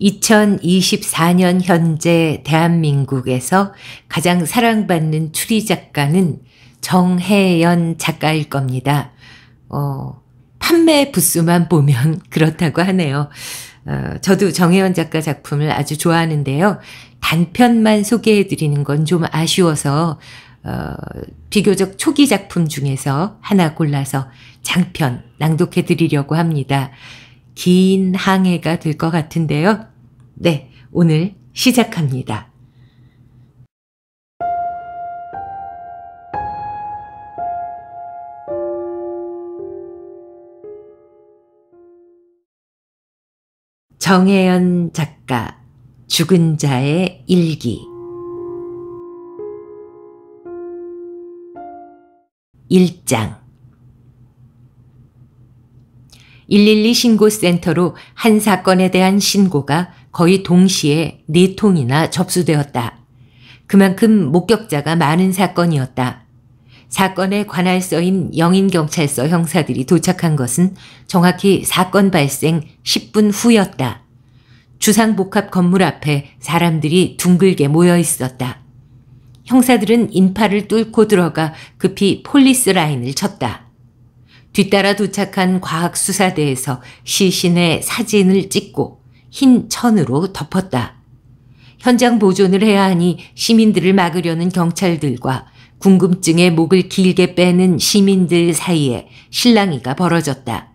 2024년 현재 대한민국에서 가장 사랑받는 추리 작가는 정혜연 작가일 겁니다. 어, 판매 부수만 보면 그렇다고 하네요. 어, 저도 정혜연 작가 작품을 아주 좋아하는데요. 단편만 소개해드리는 건 좀 아쉬워서 어, 비교적 초기 작품 중에서 하나 골라서 장편 낭독해드리려고 합니다. 긴 항해가 될 것 같은데요. 네, 오늘 시작합니다. 정혜연 작가 죽은 자의 일기 1장 112 신고센터로 한 사건에 대한 신고가 거의 동시에 네통이나 접수되었다. 그만큼 목격자가 많은 사건이었다. 사건에 관할 서인 영인경찰서 형사들이 도착한 것은 정확히 사건 발생 10분 후였다. 주상복합 건물 앞에 사람들이 둥글게 모여 있었다. 형사들은 인파를 뚫고 들어가 급히 폴리스 라인을 쳤다. 뒤따라 도착한 과학수사대에서 시신의 사진을 찍고 흰 천으로 덮었다. 현장 보존을 해야 하니 시민들을 막으려는 경찰들과 궁금증에 목을 길게 빼는 시민들 사이에 실랑이가 벌어졌다.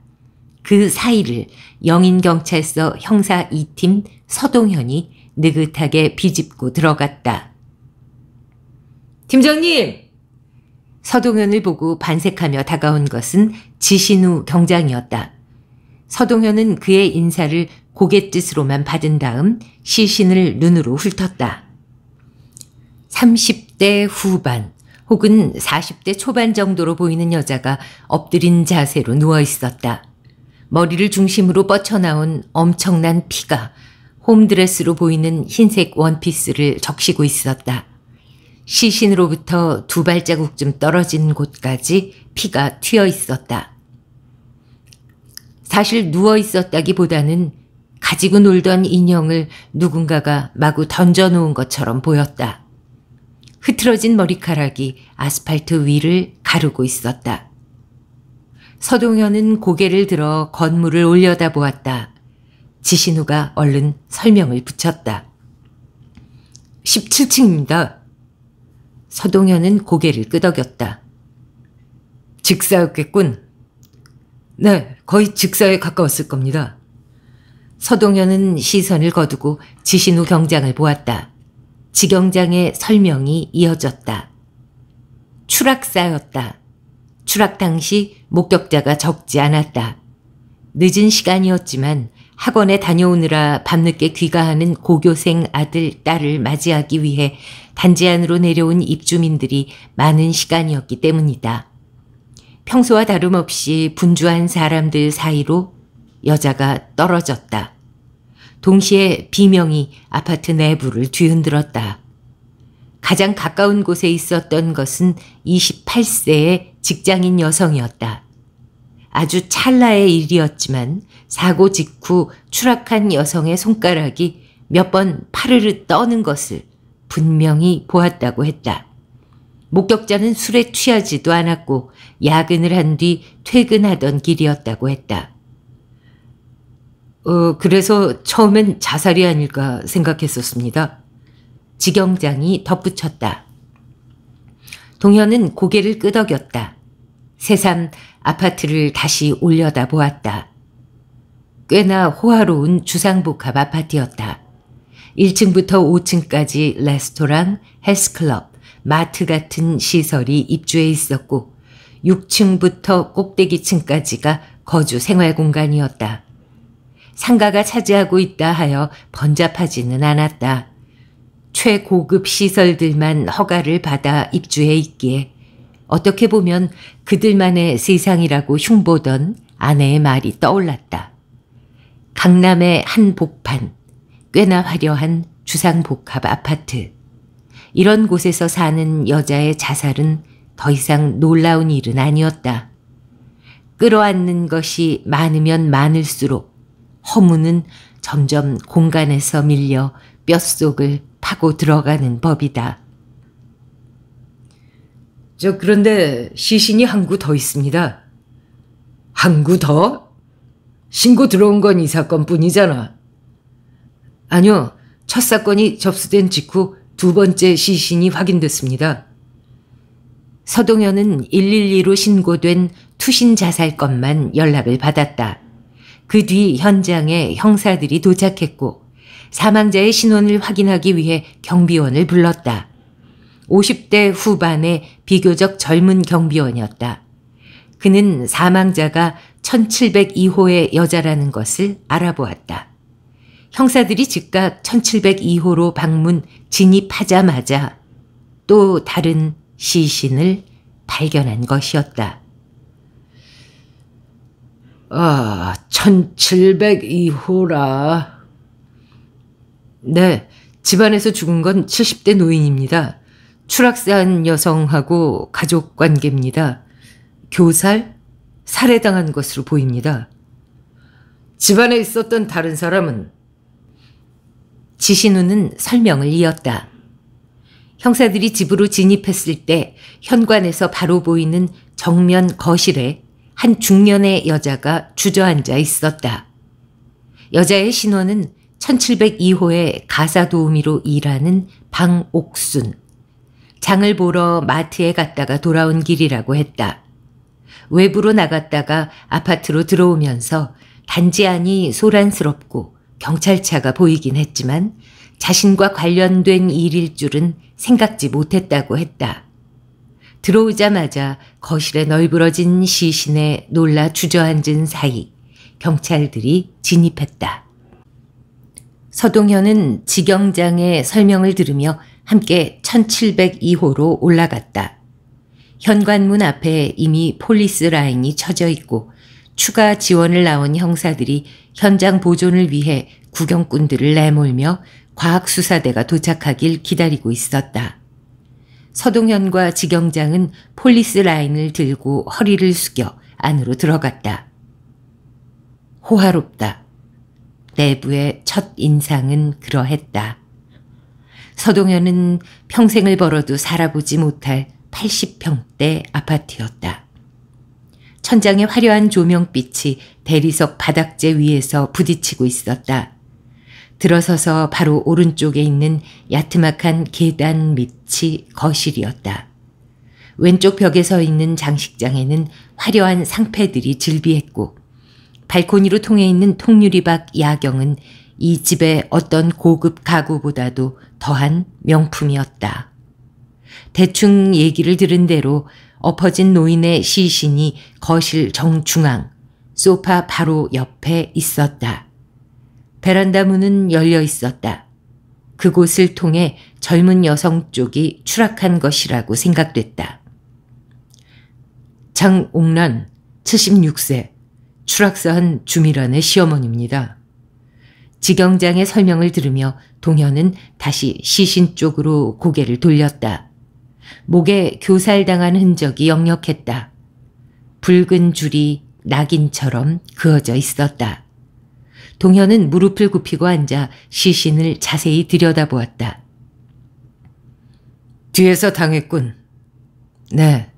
그 사이를 영인경찰서 형사 2팀 서동현이 느긋하게 비집고 들어갔다. 팀장님! 서동현을 보고 반색하며 다가온 것은 지신우 경장이었다. 서동현은 그의 인사를 고갯짓으로만 받은 다음 시신을 눈으로 훑었다. 30대 후반 혹은 40대 초반 정도로 보이는 여자가 엎드린 자세로 누워 있었다. 머리를 중심으로 뻗쳐나온 엄청난 피가 홈드레스로 보이는 흰색 원피스를 적시고 있었다. 시신으로부터 두 발자국쯤 떨어진 곳까지 피가 튀어 있었다. 사실 누워 있었다기보다는 가지고 놀던 인형을 누군가가 마구 던져놓은 것처럼 보였다. 흐트러진 머리카락이 아스팔트 위를 가르고 있었다. 서동현은 고개를 들어 건물을 올려다보았다. 지신우가 얼른 설명을 붙였다. 17층입니다. 서동현은 고개를 끄덕였다. 직사였겠군. 네, 거의 직사에 가까웠을 겁니다. 서동현은 시선을 거두고 지신우 경장을 보았다. 지경장의 설명이 이어졌다. 추락사였다. 추락 당시 목격자가 적지 않았다. 늦은 시간이었지만 학원에 다녀오느라 밤늦게 귀가하는 고교생 아들, 딸을 맞이하기 위해 단지 안으로 내려온 입주민들이 많은 시간이었기 때문이다. 평소와 다름없이 분주한 사람들 사이로 여자가 떨어졌다. 동시에 비명이 아파트 내부를 뒤흔들었다. 가장 가까운 곳에 있었던 것은 28세의 직장인 여성이었다. 아주 찰나의 일이었지만 사고 직후 추락한 여성의 손가락이 몇 번 파르르 떠는 것을 분명히 보았다고 했다. 목격자는 술에 취하지도 않았고 야근을 한 뒤 퇴근하던 길이었다고 했다. 어, 그래서 처음엔 자살이 아닐까 생각했었습니다. 지경장이 덧붙였다. 동현은 고개를 끄덕였다. 새삼 아파트를 다시 올려다 보았다. 꽤나 호화로운 주상복합 아파트였다. 1층부터 5층까지 레스토랑, 헬스클럽, 마트 같은 시설이 입주해 있었고 6층부터 꼭대기층까지가 거주 생활 공간이었다. 상가가 차지하고 있다 하여 번잡하지는 않았다. 최고급 시설들만 허가를 받아 입주해 있기에 어떻게 보면 그들만의 세상이라고 흉보던 아내의 말이 떠올랐다. 강남의 한 복판, 꽤나 화려한 주상복합 아파트. 이런 곳에서 사는 여자의 자살은 더 이상 놀라운 일은 아니었다. 끌어안는 것이 많으면 많을수록 허무는 점점 공간에서 밀려 뼛속을 파고 들어가는 법이다. 저 그런데 시신이 한 구 더 있습니다. 한 구 더? 신고 들어온 건 이 사건뿐이잖아. 아니요. 첫 사건이 접수된 직후 두 번째 시신이 확인됐습니다. 서동현은 112로 신고된 투신 자살 건만 연락을 받았다. 그 뒤 현장에 형사들이 도착했고 사망자의 신원을 확인하기 위해 경비원을 불렀다. 50대 후반의 비교적 젊은 경비원이었다. 그는 사망자가 1702호의 여자라는 것을 알아보았다. 형사들이 즉각 1702호로 방문 진입하자마자 또 다른 시신을 발견한 것이었다. 아, 1702호라. 네, 집안에서 죽은 건 70대 노인입니다. 추락산 여성하고 가족 관계입니다. 교살, 살해당한 것으로 보입니다. 집안에 있었던 다른 사람은 지신우는 설명을 이었다. 형사들이 집으로 진입했을 때 현관에서 바로 보이는 정면 거실에 한 중년의 여자가 주저앉아 있었다. 여자의 신원은 1702호의 가사 도우미로 일하는 방옥순. 장을 보러 마트에 갔다가 돌아온 길이라고 했다. 외부로 나갔다가 아파트로 들어오면서 단지 안이 소란스럽고 경찰차가 보이긴 했지만 자신과 관련된 일일 줄은 생각지 못했다고 했다. 들어오자마자 거실에 널브러진 시신에 놀라 주저앉은 사이 경찰들이 진입했다. 서동현은 지경장의 설명을 들으며 함께 1702호로 올라갔다. 현관문 앞에 이미 폴리스 라인이 쳐져 있고 추가 지원을 나온 형사들이 현장 보존을 위해 구경꾼들을 내몰며 과학수사대가 도착하길 기다리고 있었다. 서동현과 지경장은 폴리스 라인을 들고 허리를 숙여 안으로 들어갔다. 호화롭다. 내부의 첫 인상은 그러했다. 서동현은 평생을 벌어도 살아보지 못할 80평대 아파트였다. 천장의 화려한 조명빛이 대리석 바닥재 위에서 부딪히고 있었다. 들어서서 바로 오른쪽에 있는 야트막한 계단 밑이 거실이었다. 왼쪽 벽에 서 있는 장식장에는 화려한 상패들이 즐비했고 발코니로 통해 있는 통유리박 야경은 이 집의 어떤 고급 가구보다도 더한 명품이었다. 대충 얘기를 들은 대로 엎어진 노인의 시신이 거실 정중앙, 소파 바로 옆에 있었다. 베란다 문은 열려 있었다. 그곳을 통해 젊은 여성 쪽이 추락한 것이라고 생각됐다. 장옥란 76세 추락사한 주미란의 시어머니입니다. 지경장의 설명을 들으며 동현은 다시 시신 쪽으로 고개를 돌렸다. 목에 교살당한 흔적이 역력했다. 붉은 줄이 낙인처럼 그어져 있었다. 동현은 무릎을 굽히고 앉아 시신을 자세히 들여다보았다. 뒤에서 당했군. 네.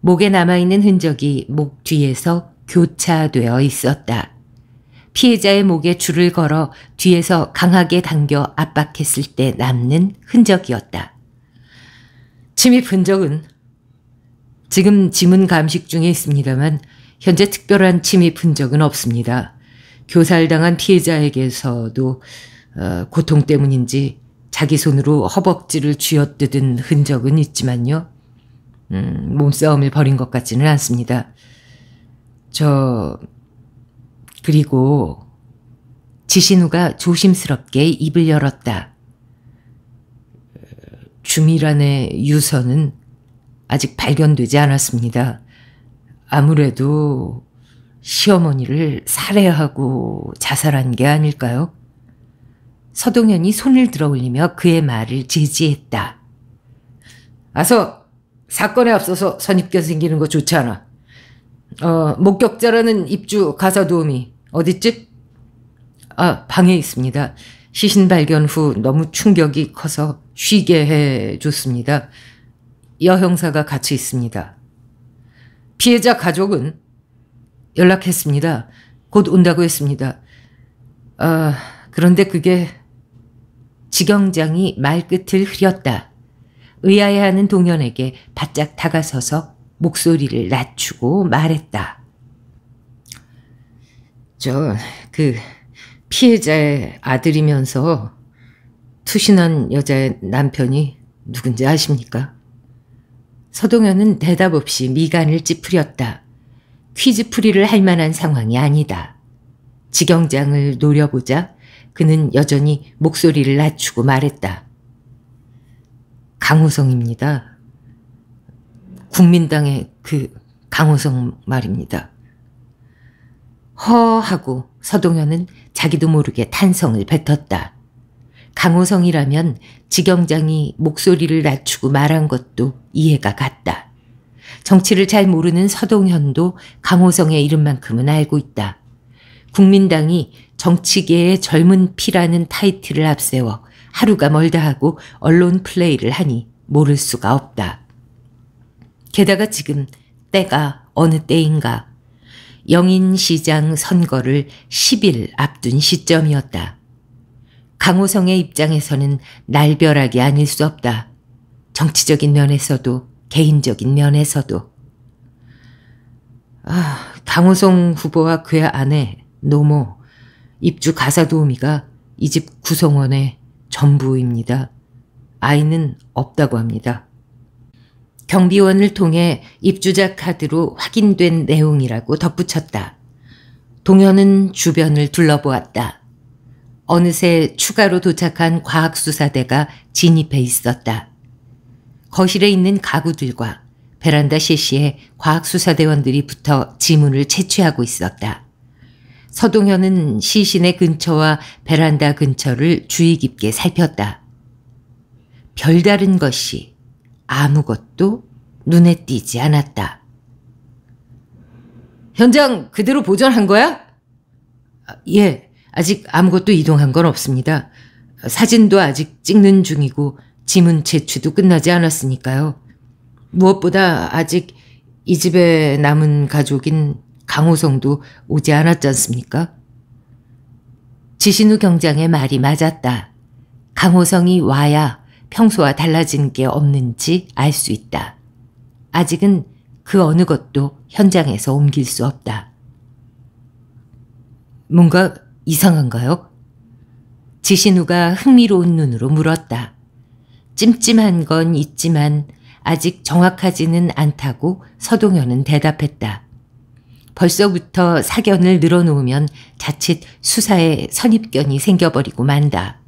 목에 남아있는 흔적이 목 뒤에서 교차되어 있었다. 피해자의 목에 줄을 걸어 뒤에서 강하게 당겨 압박했을 때 남는 흔적이었다. 침입 흔적은 지금 지문 감식 중에 있습니다만 현재 특별한 침입 흔적은 없습니다. 교살당한 피해자에게서도 어, 고통 때문인지 자기 손으로 허벅지를 쥐어뜯은 흔적은 있지만요. 음, 몸싸움을 벌인 것 같지는 않습니다. 저 그리고 지신우가 조심스럽게 입을 열었다. 주미란의 유서는 아직 발견되지 않았습니다. 아무래도 시어머니를 살해하고 자살한 게 아닐까요? 서동현이 손을 들어 올리며 그의 말을 제지했다. 아서 사건에 앞서서 선입견 생기는 거 좋지 않아. 어, 목격자라는 입주 가사 도우미 어디쯤? 아, 방에 있습니다. 시신 발견 후 너무 충격이 커서 쉬게 해줬습니다. 여형사가 같이 있습니다. 피해자 가족은 연락했습니다. 곧 온다고 했습니다. 아, 그런데 그게 지경장이 말끝을 흐렸다. 의아해하는 동현에게 바짝 다가서서 목소리를 낮추고 말했다. 저, 그, 피해자의 아들이면서 투신한 여자의 남편이 누군지 아십니까? 서동현은 대답 없이 미간을 찌푸렸다. 퀴즈풀이를 할 만한 상황이 아니다. 지경장을 노려보자 그는 여전히 목소리를 낮추고 말했다. 강호성입니다. 국민당의 그 강호성 말입니다. 허 하고 서동현은 자기도 모르게 탄성을 뱉었다. 강호성이라면 지경장이 목소리를 낮추고 말한 것도 이해가 갔다. 정치를 잘 모르는 서동현도 강호성의 이름만큼은 알고 있다. 국민당이 정치계의 젊은 피라는 타이틀을 앞세워 하루가 멀다 하고 언론 플레이를 하니 모를 수가 없다. 게다가 지금 때가 어느 때인가 영인시장 선거를 10일 앞둔 시점이었다. 강호성의 입장에서는 날벼락이 아닐 수 없다. 정치적인 면에서도 개인적인 면에서도. 아, 강호성 후보와 그의 아내 노모 입주 가사 도우미가 이 집 구성원의 전부입니다. 아이는 없다고 합니다. 경비원을 통해 입주자 카드로 확인된 내용이라고 덧붙였다. 동현은 주변을 둘러보았다. 어느새 추가로 도착한 과학수사대가 진입해 있었다. 거실에 있는 가구들과 베란다 실시에 과학수사대원들이 붙어 지문을 채취하고 있었다. 서동현은 시신의 근처와 베란다 근처를 주의 깊게 살폈다. 별다른 것이 아무것도 눈에 띄지 않았다. 현장 그대로 보존한 거야? 아, 예, 아직 아무것도 이동한 건 없습니다. 사진도 아직 찍는 중이고 지문 채취도 끝나지 않았으니까요. 무엇보다 아직 이 집에 남은 가족인 강호성도 오지 않았지 않습니까? 지신우 경장의 말이 맞았다. 강호성이 와야 평소와 달라진 게 없는지 알 수 있다. 아직은 그 어느 것도 현장에서 옮길 수 없다. 뭔가 이상한가요? 지신우가 흥미로운 눈으로 물었다. 찜찜한 건 있지만 아직 정확하지는 않다고 서동현은 대답했다. 벌써부터 사견을 늘어놓으면 자칫 수사에 선입견이 생겨버리고 만다.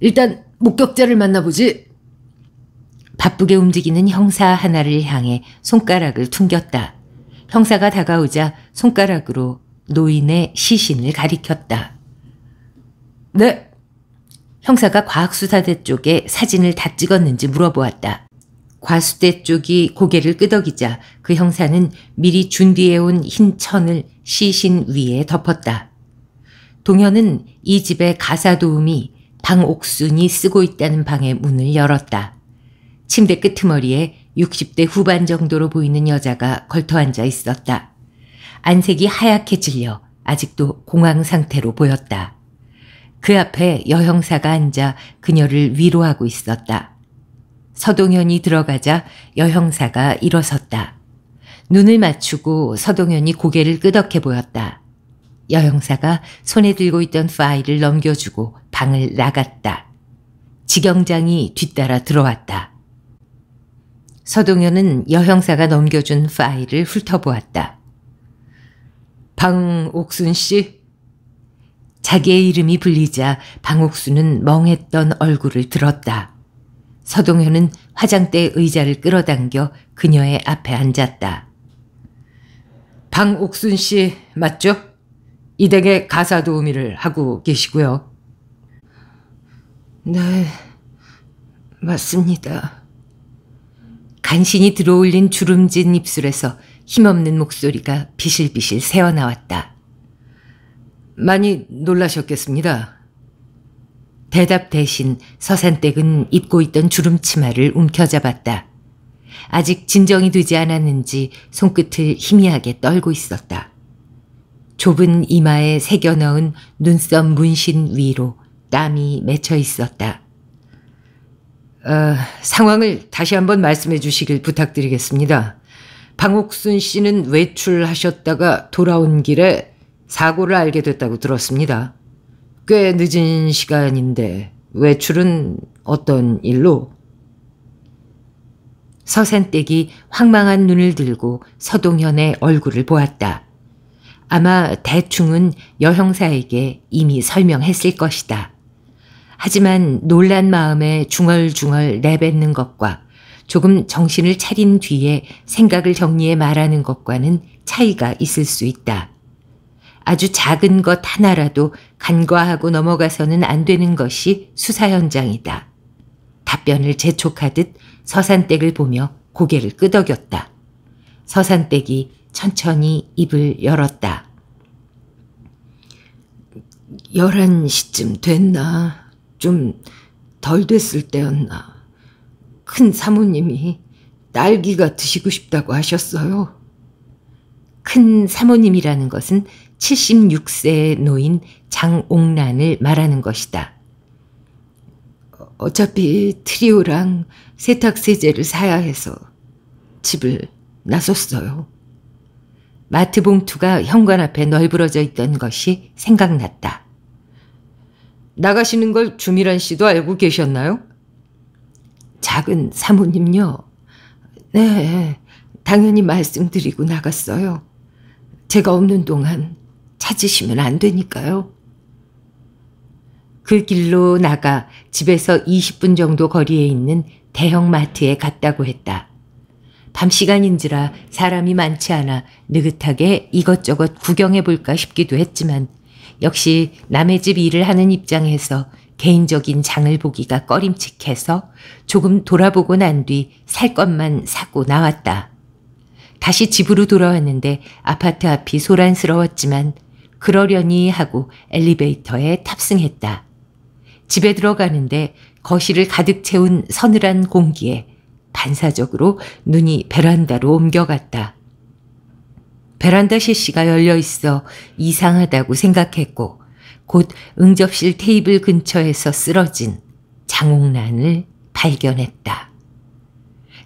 일단 목격자를 만나보지. 바쁘게 움직이는 형사 하나를 향해 손가락을 퉁겼다. 형사가 다가오자 손가락으로 노인의 시신을 가리켰다. 네. 형사가 과학수사대 쪽에 사진을 다 찍었는지 물어보았다. 과수대 쪽이 고개를 끄덕이자 그 형사는 미리 준비해온 흰 천을 시신 위에 덮었다. 동현은 이 집의 가사 도우미 방옥순이 쓰고 있다는 방의 문을 열었다. 침대 끄트머리에 60대 후반 정도로 보이는 여자가 걸터앉아 있었다. 안색이 하얗게 질려 아직도 공황 상태로 보였다. 그 앞에 여형사가 앉아 그녀를 위로하고 있었다. 서동현이 들어가자 여형사가 일어섰다. 눈을 맞추고 서동현이 고개를 끄덕해 보였다. 여형사가 손에 들고 있던 파일을 넘겨주고 방을 나갔다. 지경장이 뒤따라 들어왔다. 서동현은 여형사가 넘겨준 파일을 훑어보았다. 방옥순 씨? 자기의 이름이 불리자 방옥순은 멍했던 얼굴을 들었다. 서동현은 화장대 의자를 끌어당겨 그녀의 앞에 앉았다. 방옥순 씨 맞죠? 이 댁에 가사 도우미를 하고 계시고요. 네, 맞습니다. 간신히 들어올린 주름진 입술에서 힘없는 목소리가 비실비실 새어나왔다. 많이 놀라셨겠습니다. 대답 대신 서산댁은 입고 있던 주름치마를 움켜잡았다. 아직 진정이 되지 않았는지 손끝을 희미하게 떨고 있었다. 좁은 이마에 새겨 넣은 눈썹 문신 위로 땀이 맺혀 있었다. 어, 상황을 다시 한번 말씀해 주시길 부탁드리겠습니다. 방옥순 씨는 외출하셨다가 돌아온 길에 사고를 알게 됐다고 들었습니다. 꽤 늦은 시간인데 외출은 어떤 일로? 서센댁이 황망한 눈을 들고 서동현의 얼굴을 보았다. 아마 대충은 여형사에게 이미 설명했을 것이다. 하지만 놀란 마음에 중얼중얼 내뱉는 것과 조금 정신을 차린 뒤에 생각을 정리해 말하는 것과는 차이가 있을 수 있다. 아주 작은 것 하나라도 간과하고 넘어가서는 안 되는 것이 수사 현장이다. 답변을 재촉하듯 서산댁을 보며 고개를 끄덕였다. 서산댁이 천천히 입을 열었다. 1 1 시쯤 됐나? 좀 덜 됐을 때였나? 큰 사모님이 딸기가 드시고 싶다고 하셨어요. 큰 사모님이라는 것은 76세 노인 장옥란을 말하는 것이다. 어차피 트리오랑 세탁세제를 사야 해서 집을 나섰어요. 마트 봉투가 현관 앞에 널브러져 있던 것이 생각났다. 나가시는 걸 주미란 씨도 알고 계셨나요? 작은 사모님요. 네, 당연히 말씀드리고 나갔어요. 제가 없는 동안 찾으시면 안 되니까요. 그 길로 나가 집에서 20분 정도 거리에 있는 대형 마트에 갔다고 했다. 밤시간인지라 사람이 많지 않아 느긋하게 이것저것 구경해 볼까 싶기도 했지만 역시 남의 집 일을 하는 입장에서 개인적인 장을 보기가 꺼림칙해서 조금 돌아보고 난 뒤 살 것만 사고 나왔다. 다시 집으로 돌아왔는데 아파트 앞이 소란스러웠지만 그러려니 하고 엘리베이터에 탑승했다. 집에 들어가는데 거실을 가득 채운 서늘한 공기에 반사적으로 눈이 베란다로 옮겨갔다. 베란다 실시가 열려 있어 이상하다고 생각했고 곧 응접실 테이블 근처에서 쓰러진 장옥란을 발견했다.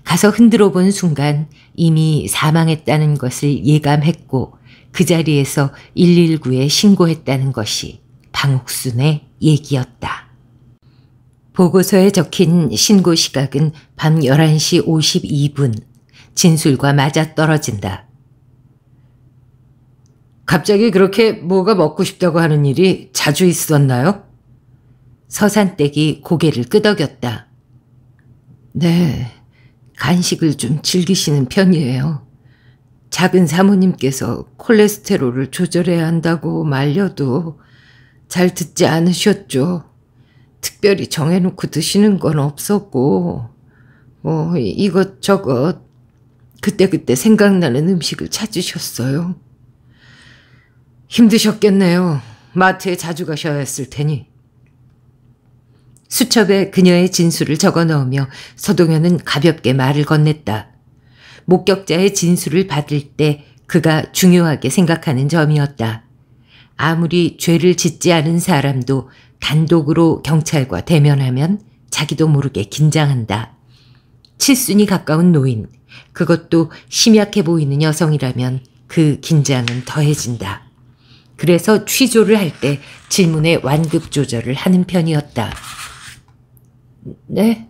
가서 흔들어 본 순간 이미 사망했다는 것을 예감했고 그 자리에서 119에 신고했다는 것이 방옥순의 얘기였다. 보고서에 적힌 신고 시각은 밤 11시 52분. 진술과 맞아떨어진다. 갑자기 그렇게 뭐가 먹고 싶다고 하는 일이 자주 있었나요? 서산댁이 고개를 끄덕였다. 네, 간식을 좀 즐기시는 편이에요. 작은 사모님께서 콜레스테롤을 조절해야 한다고 말려도 잘 듣지 않으셨죠. 특별히 정해놓고 드시는 건 없었고, 뭐, 이것저것 그때그때 생각나는 음식을 찾으셨어요. 힘드셨겠네요. 마트에 자주 가셔야 했을 테니. 수첩에 그녀의 진술을 적어 넣으며 서동현은 가볍게 말을 건넸다. 목격자의 진술을 받을 때 그가 중요하게 생각하는 점이었다. 아무리 죄를 짓지 않은 사람도 단독으로 경찰과 대면하면 자기도 모르게 긴장한다. 칠순이 가까운 노인, 그것도 심약해 보이는 여성이라면 그 긴장은 더해진다. 그래서 취조를 할 때 질문에 완급 조절을 하는 편이었다. 네?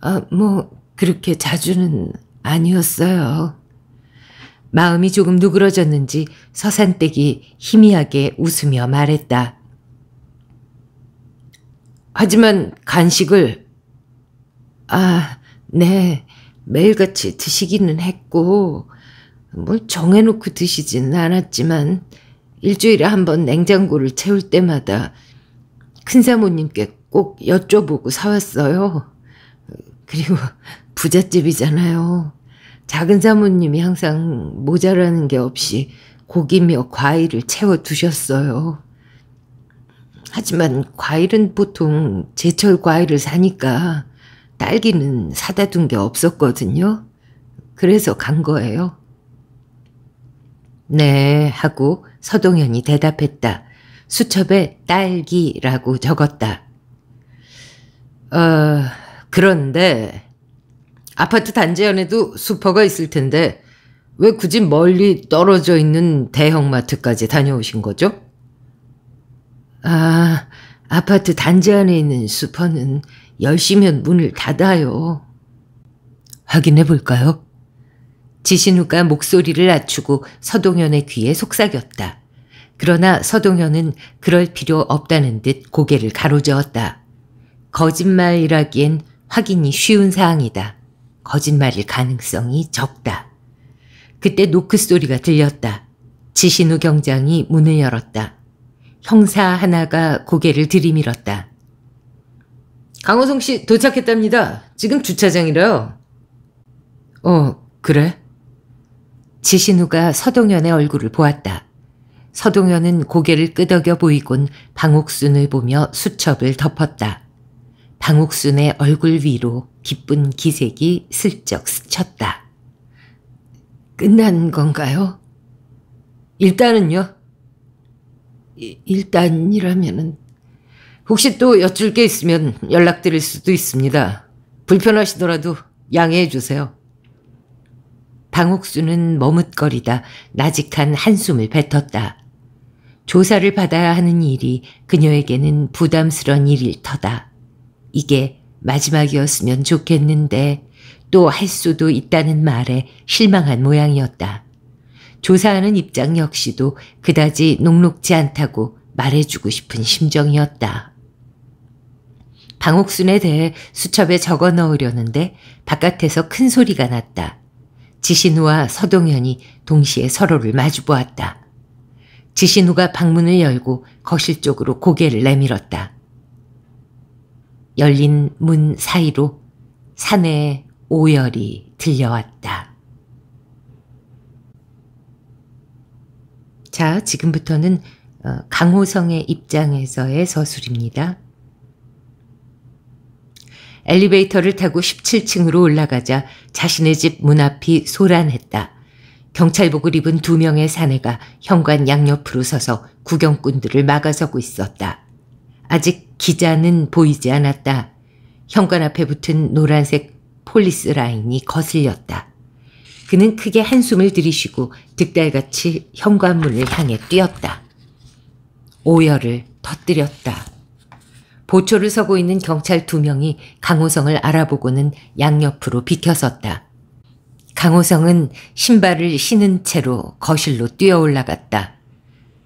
아, 뭐, 그렇게 자주는 아니었어요. 마음이 조금 누그러졌는지 서산댁이 희미하게 웃으며 말했다. 하지만 간식을, 아, 네, 매일같이 드시기는 했고, 뭘 정해놓고 드시지는 않았지만, 일주일에 한번 냉장고를 채울 때마다 큰 사모님께 꼭 여쭤보고 사왔어요. 그리고 부잣집이잖아요. 작은 사모님이 항상 모자라는 게 없이 고기며 과일을 채워 두셨어요. 하지만 과일은 보통 제철 과일을 사니까 딸기는 사다 둔 게 없었거든요. 그래서 간 거예요. 네 하고 서동현이 대답했다. 수첩에 딸기라고 적었다. 어, 그런데 아파트 단지 안에도 슈퍼가 있을 텐데 왜 굳이 멀리 떨어져 있는 대형마트까지 다녀오신 거죠? 아, 아파트 단지 안에 있는 슈퍼는 10시면 문을 닫아요. 확인해 볼까요? 지신우가 목소리를 낮추고 서동현의 귀에 속삭였다. 그러나 서동현은 그럴 필요 없다는 듯 고개를 가로저었다. 거짓말이라기엔 확인이 쉬운 사항이다. 거짓말일 가능성이 적다. 그때 노크 소리가 들렸다. 지신우 경장이 문을 열었다. 형사 하나가 고개를 들이밀었다. 강호성 씨 도착했답니다. 지금 주차장이래요 어, 그래? 지신우가 서동현의 얼굴을 보았다. 서동현은 고개를 끄덕여 보이곤 방옥순을 보며 수첩을 덮었다. 방옥순의 얼굴 위로 기쁜 기색이 슬쩍 스쳤다. 끝난 건가요? 일단은요. 일단이라면은 혹시 또 여쭐 게 있으면 연락드릴 수도 있습니다. 불편하시더라도 양해해 주세요. 방옥수는 머뭇거리다 나직한 한숨을 뱉었다. 조사를 받아야 하는 일이 그녀에게는 부담스러운 일일 터다. 이게 마지막이었으면 좋겠는데 또 할 수도 있다는 말에 실망한 모양이었다. 조사하는 입장 역시도 그다지 녹록지 않다고 말해주고 싶은 심정이었다. 방옥순에 대해 수첩에 적어 넣으려는데 바깥에서 큰 소리가 났다. 지신우와 서동현이 동시에 서로를 마주보았다. 지신우가 방문을 열고 거실 쪽으로 고개를 내밀었다. 열린 문 사이로 산에 오열이 들려왔다. 자, 지금부터는 어, 강호성의 입장에서의 서술입니다. 엘리베이터를 타고 17층으로 올라가자 자신의 집 문 앞이 소란했다. 경찰복을 입은 두 명의 사내가 현관 양옆으로 서서 구경꾼들을 막아서고 있었다. 아직 기자는 보이지 않았다. 현관 앞에 붙은 노란색 폴리스 라인이 거슬렸다. 그는 크게 한숨을 들이쉬고 득달같이 현관문을 향해 뛰었다. 오열을 터뜨렸다. 보초를 서고 있는 경찰 두 명이 강호성을 알아보고는 양옆으로 비켜섰다. 강호성은 신발을 신은 채로 거실로 뛰어올라갔다.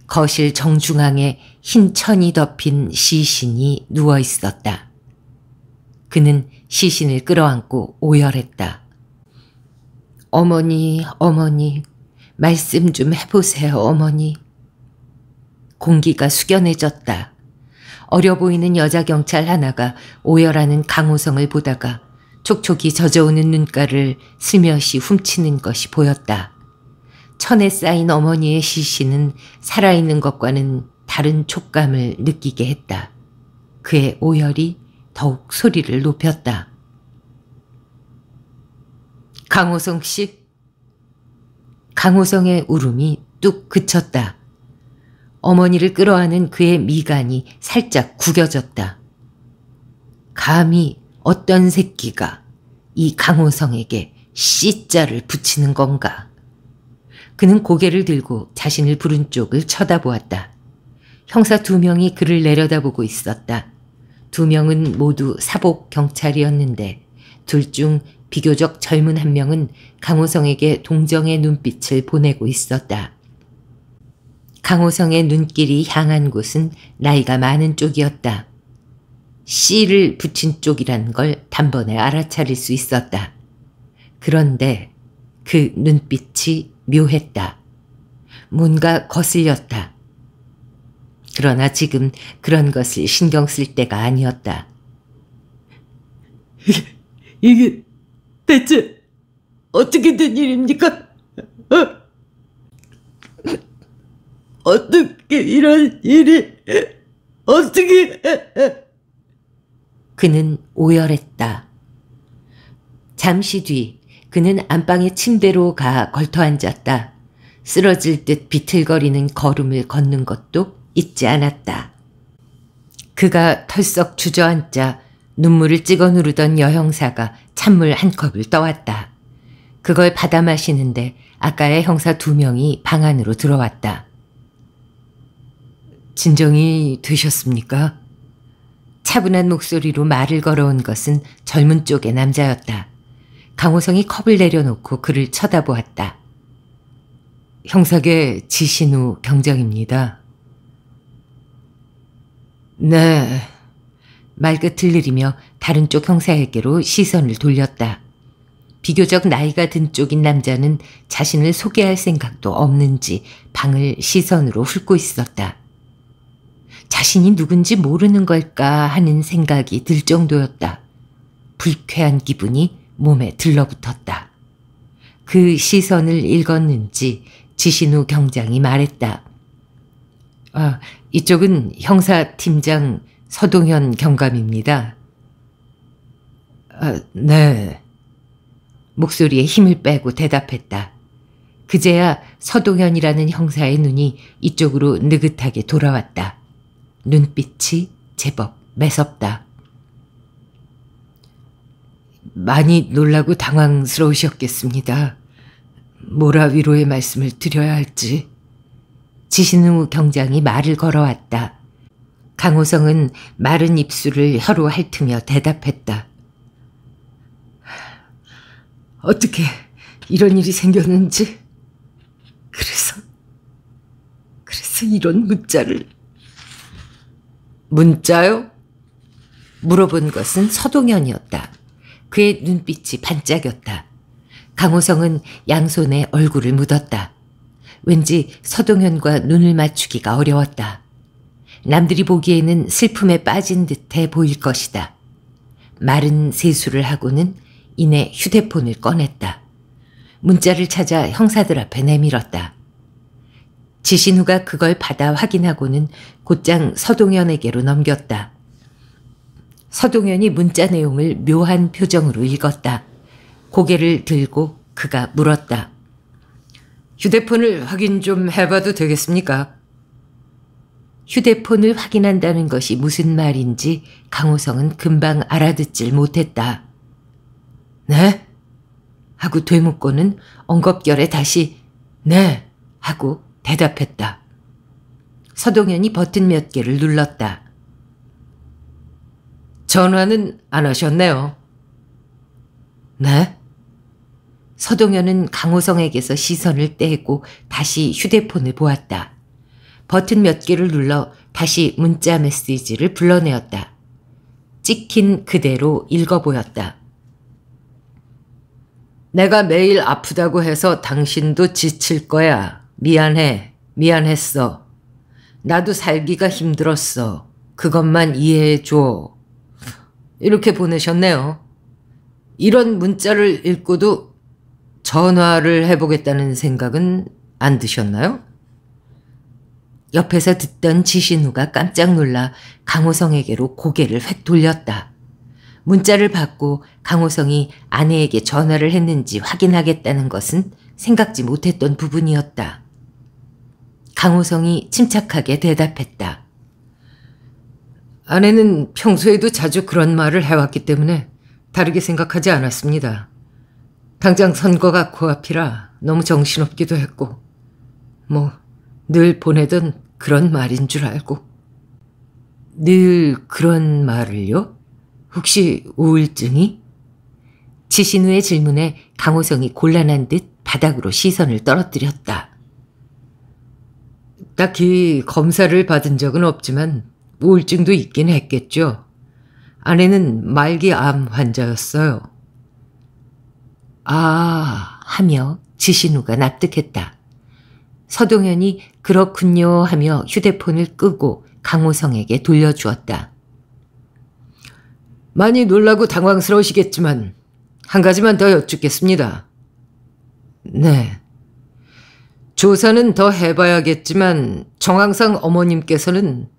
거실 정중앙에 흰 천이 덮인 시신이 누워 있었다. 그는 시신을 끌어안고 오열했다. 어머니, 어머니, 말씀 좀 해보세요, 어머니. 공기가 숙연해졌다. 어려 보이는 여자 경찰 하나가 오열하는 강호성을 보다가 촉촉이 젖어오는 눈가를 스며시 훔치는 것이 보였다. 천에 쌓인 어머니의 시신은 살아있는 것과는 다른 촉감을 느끼게 했다. 그의 오열이 더욱 소리를 높였다. 강호성 씨, 강호성의 울음이 뚝 그쳤다. 어머니를 끌어안은 그의 미간이 살짝 구겨졌다. 감히 어떤 새끼가 이 강호성에게 C자를 붙이는 건가? 그는 고개를 들고 자신을 부른 쪽을 쳐다보았다. 형사 두 명이 그를 내려다보고 있었다. 두 명은 모두 사복 경찰이었는데 둘중 비교적 젊은 한 명은 강호성에게 동정의 눈빛을 보내고 있었다. 강호성의 눈길이 향한 곳은 나이가 많은 쪽이었다. 씨를 붙인 쪽이란 걸 단번에 알아차릴 수 있었다. 그런데 그 눈빛이 묘했다. 뭔가 거슬렸다. 그러나 지금 그런 것을 신경 쓸 때가 아니었다. 이게, 이게 대체 어떻게 된 일입니까? 어? 어떻게 이런 일이 어떻게 그는 오열했다. 잠시 뒤 그는 안방의 침대로 가 걸터앉았다. 쓰러질 듯 비틀거리는 걸음을 걷는 것도 잊지 않았다. 그가 털썩 주저앉자 눈물을 찍어 누르던 여형사가 찬물 한 컵을 떠왔다. 그걸 받아 마시는데 아까의 형사 두 명이 방 안으로 들어왔다. 진정이 되셨습니까? 차분한 목소리로 말을 걸어온 것은 젊은 쪽의 남자였다. 강호성이 컵을 내려놓고 그를 쳐다보았다. 형사계 지신우 경장입니다. 네, 말끝을 느리며 다른 쪽 형사에게로 시선을 돌렸다. 비교적 나이가 든 쪽인 남자는 자신을 소개할 생각도 없는지 방을 시선으로 훑고 있었다. 자신이 누군지 모르는 걸까 하는 생각이 들 정도였다. 불쾌한 기분이 몸에 들러붙었다. 그 시선을 읽었는지 지신우 경장이 말했다. 아, 이쪽은 형사 팀장 서동현 경감입니다. 아, 네. 목소리에 힘을 빼고 대답했다. 그제야 서동현이라는 형사의 눈이 이쪽으로 느긋하게 돌아왔다. 눈빛이 제법 매섭다. 많이 놀라고 당황스러우셨겠습니다. 뭐라 위로의 말씀을 드려야 할지. 지신우 경장이 말을 걸어왔다. 강호성은 마른 입술을 혀로 핥으며 대답했다. 어떻게 이런 일이 생겼는지. 그래서, 그래서 이런 문자를. 문자요? 물어본 것은 서동현이었다. 그의 눈빛이 반짝였다. 강호성은 양손에 얼굴을 묻었다. 왠지 서동현과 눈을 맞추기가 어려웠다. 남들이 보기에는 슬픔에 빠진 듯해 보일 것이다. 마른 세수를 하고는 이내 휴대폰을 꺼냈다. 문자를 찾아 형사들 앞에 내밀었다. 지신우가 그걸 받아 확인하고는 곧장 서동현에게로 넘겼다. 서동현이 문자 내용을 묘한 표정으로 읽었다. 고개를 들고 그가 물었다. 휴대폰을 확인 좀 해봐도 되겠습니까? 휴대폰을 확인한다는 것이 무슨 말인지 강호성은 금방 알아듣질 못했다. 네? 하고 되묻고는 엉겁결에 다시 네 하고 대답했다. 서동현이 버튼 몇 개를 눌렀다. 전화는 안 하셨네요. 네? 서동현은 강호성에게서 시선을 떼고 다시 휴대폰을 보았다. 버튼 몇 개를 눌러 다시 문자 메시지를 불러내었다. 찍힌 그대로 읽어 보였다. 내가 매일 아프다고 해서 당신도 지칠 거야. 미안해. 미안했어. 나도 살기가 힘들었어. 그것만 이해해 줘. 이렇게 보내셨네요. 이런 문자를 읽고도 전화를 해보겠다는 생각은 안 드셨나요? 옆에서 듣던 지신우가 깜짝 놀라 강호성에게로 고개를 획 돌렸다. 문자를 받고 강호성이 아내에게 전화를 했는지 확인하겠다는 것은 생각지 못했던 부분이었다. 강호성이 침착하게 대답했다. 아내는 평소에도 자주 그런 말을 해왔기 때문에 다르게 생각하지 않았습니다. 당장 선거가 코앞이라 너무 정신없기도 했고, 뭐, 늘 보내던 그런 말인 줄 알고. 늘 그런 말을요? 혹시 우울증이? 지신우의 질문에 강호성이 곤란한 듯 바닥으로 시선을 떨어뜨렸다. 딱히 검사를 받은 적은 없지만 우울증도 있긴 했겠죠. 아내는 말기 암 환자였어요. 아, 하며 지신우가 납득했다. 서동현이 그렇군요 하며 휴대폰을 끄고 강호성에게 돌려주었다. 많이 놀라고 당황스러우시겠지만 한 가지만 더 여쭙겠습니다. 네. 조사는 더 해봐야겠지만 정황상 어머님께서는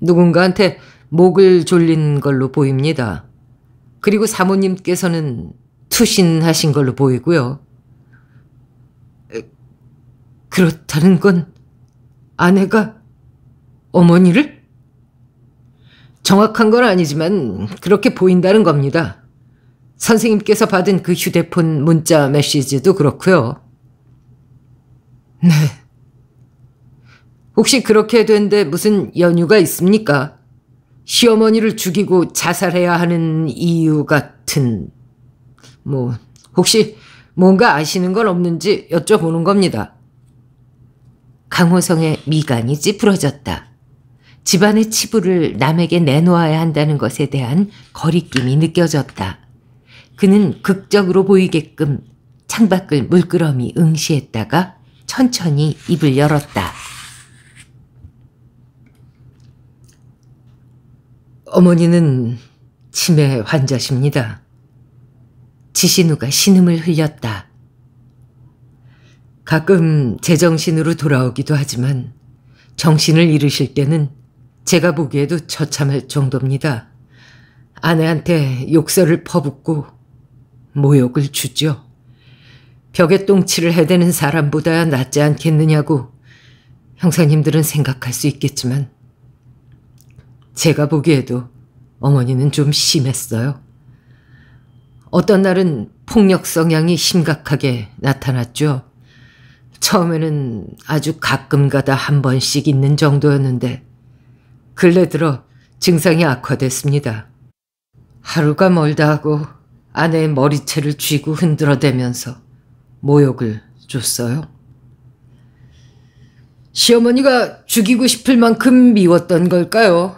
누군가한테 목을 졸린 걸로 보입니다. 그리고 사모님께서는 투신하신 걸로 보이고요. 그렇다는 건 아내가 어머니를? 정확한 건 아니지만 그렇게 보인다는 겁니다. 선생님께서 받은 그 휴대폰 문자 메시지도 그렇고요. 네. 혹시 그렇게 된 데 무슨 연유가 있습니까? 시어머니를 죽이고 자살해야 하는 이유 같은 뭐 혹시 뭔가 아시는 건 없는지 여쭤보는 겁니다. 강호성의 미간이 찌푸러졌다. 집안의 치부를 남에게 내놓아야 한다는 것에 대한 거리낌이 느껴졌다. 그는 극적으로 보이게끔 창밖을 물끄러미 응시했다가 천천히 입을 열었다. 어머니는 치매 환자십니다. 지신우가 신음을 흘렸다. 가끔 제정신으로 돌아오기도 하지만 정신을 잃으실 때는 제가 보기에도 처참할 정도입니다. 아내한테 욕설을 퍼붓고 모욕을 주죠. 벽에 똥칠을 해대는 사람보다 낫지 않겠느냐고 형사님들은 생각할 수 있겠지만 제가 보기에도 어머니는 좀 심했어요. 어떤 날은 폭력 성향이 심각하게 나타났죠. 처음에는 아주 가끔가다 한 번씩 있는 정도였는데 근래 들어 증상이 악화됐습니다. 하루가 멀다 하고 아내의 머리채를 쥐고 흔들어대면서 모욕을 줬어요. 시어머니가 죽이고 싶을 만큼 미웠던 걸까요?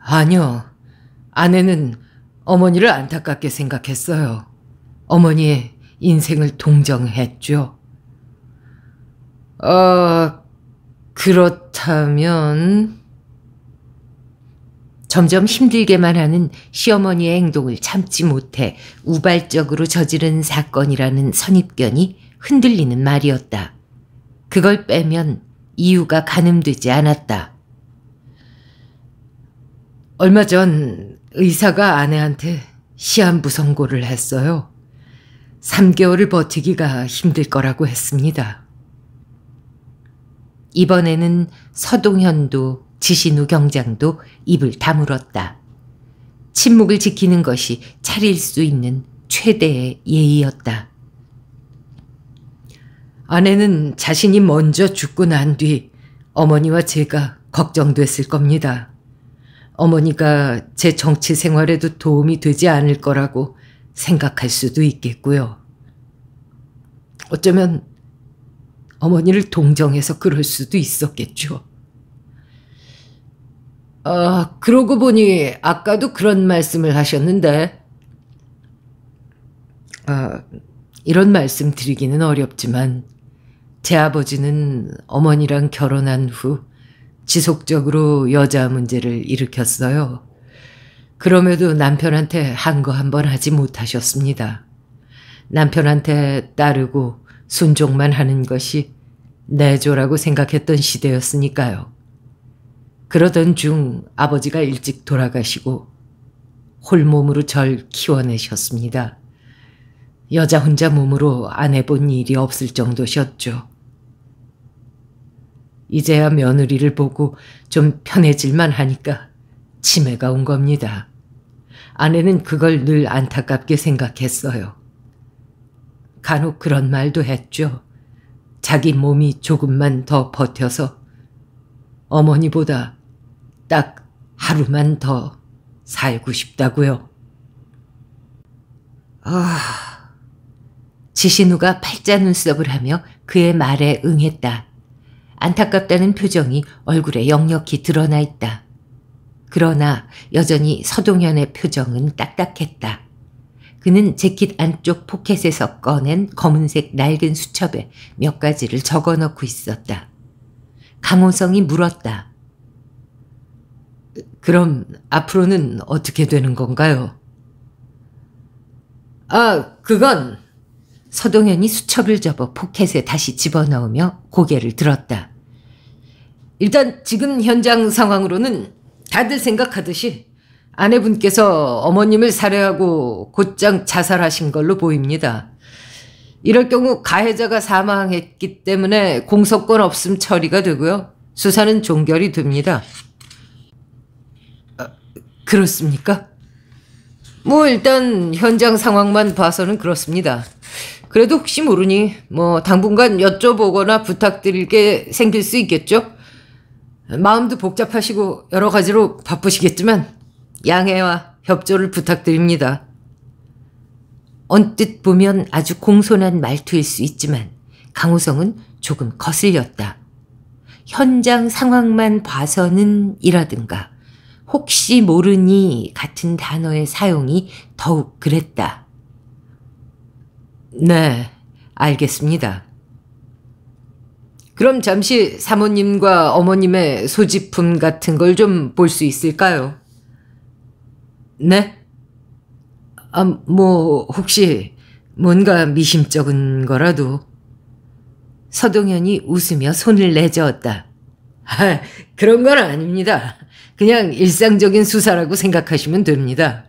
아니요. 아내는 어머니를 안타깝게 생각했어요. 어머니의 인생을 동정했죠. 어, 그렇다면 점점 힘들게만 하는 시어머니의 행동을 참지 못해 우발적으로 저지른 사건이라는 선입견이 흔들리는 말이었다. 그걸 빼면 이유가 가늠되지 않았다. 얼마 전 의사가 아내한테 시한부 선고를 했어요. 3개월을 버티기가 힘들 거라고 했습니다. 이번에는 서동현도 지신우 경장도 입을 다물었다. 침묵을 지키는 것이 차릴 수 있는 최대의 예의였다. 아내는 자신이 먼저 죽고 난 뒤 어머니와 제가 걱정됐을 겁니다. 어머니가 제 정치 생활에도 도움이 되지 않을 거라고 생각할 수도 있겠고요. 어쩌면 어머니를 동정해서 그럴 수도 있었겠죠. 아, 그러고 보니 아까도 그런 말씀을 하셨는데, 아, 이런 말씀 드리기는 어렵지만, 제 아버지는 어머니랑 결혼한 후 지속적으로 여자 문제를 일으켰어요. 그럼에도 남편한테 한 거 한 번 하지 못하셨습니다. 남편한테 따르고 순종만 하는 것이 내조라고 생각했던 시대였으니까요. 그러던 중 아버지가 일찍 돌아가시고 홀몸으로 절 키워내셨습니다. 여자 혼자 몸으로 안 해본 일이 없을 정도셨죠. 이제야 며느리를 보고 좀 편해질만 하니까 치매가 온 겁니다. 아내는 그걸 늘 안타깝게 생각했어요. 간혹 그런 말도 했죠. 자기 몸이 조금만 더 버텨서 어머니보다 딱 하루만 더 살고 싶다고요. 아... 지신우가 팔자 눈썹을 하며 그의 말에 응했다. 안타깝다는 표정이 얼굴에 역력히 드러나 있다. 그러나 여전히 서동현의 표정은 딱딱했다. 그는 재킷 안쪽 포켓에서 꺼낸 검은색 낡은 수첩에 몇 가지를 적어 넣고 있었다. 강호성이 물었다. 그럼 앞으로는 어떻게 되는 건가요? 아, 그건 서동현이 수첩을 접어 포켓에 다시 집어넣으며 고개를 들었다. 일단 지금 현장 상황으로는 다들 생각하듯이 아내분께서 어머님을 살해하고 곧장 자살하신 걸로 보입니다. 이럴 경우 가해자가 사망했기 때문에 공소권 없음 처리가 되고요. 수사는 종결이 됩니다. 아, 그렇습니까? 뭐 일단 현장 상황만 봐서는 그렇습니다. 그래도 혹시 모르니 뭐 당분간 여쭤보거나 부탁드릴 게 생길 수 있겠죠? 마음도 복잡하시고 여러 가지로 바쁘시겠지만 양해와 협조를 부탁드립니다. 언뜻 보면 아주 공손한 말투일 수 있지만 강호성은 조금 거슬렸다. 현장 상황만 봐서는 이라든가 혹시 모르니 같은 단어의 사용이 더욱 그랬다. 네, 알겠습니다. 그럼 잠시 사모님과 어머님의 소지품 같은 걸 좀 볼 수 있을까요? 네? 아, 뭐, 혹시, 뭔가 미심쩍은 거라도. 서동현이 웃으며 손을 내저었다. 아, 그런 건 아닙니다. 그냥 일상적인 수사라고 생각하시면 됩니다.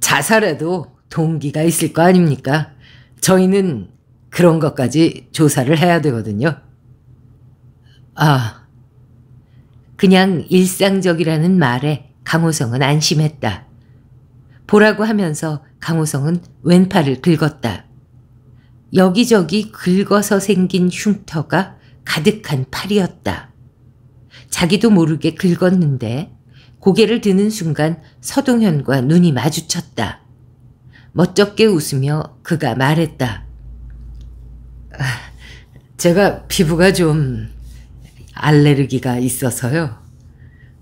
자살에도 동기가 있을 거 아닙니까? 저희는 그런 것까지 조사를 해야 되거든요. 아, 그냥 일상적이라는 말에 강호성은 안심했다. 보라고 하면서 강호성은 왼팔을 긁었다. 여기저기 긁어서 생긴 흉터가 가득한 팔이었다. 자기도 모르게 긁었는데 고개를 드는 순간 서동현과 눈이 마주쳤다. 멋쩍게 웃으며 그가 말했다. 아, 제가 피부가 좀 알레르기가 있어서요.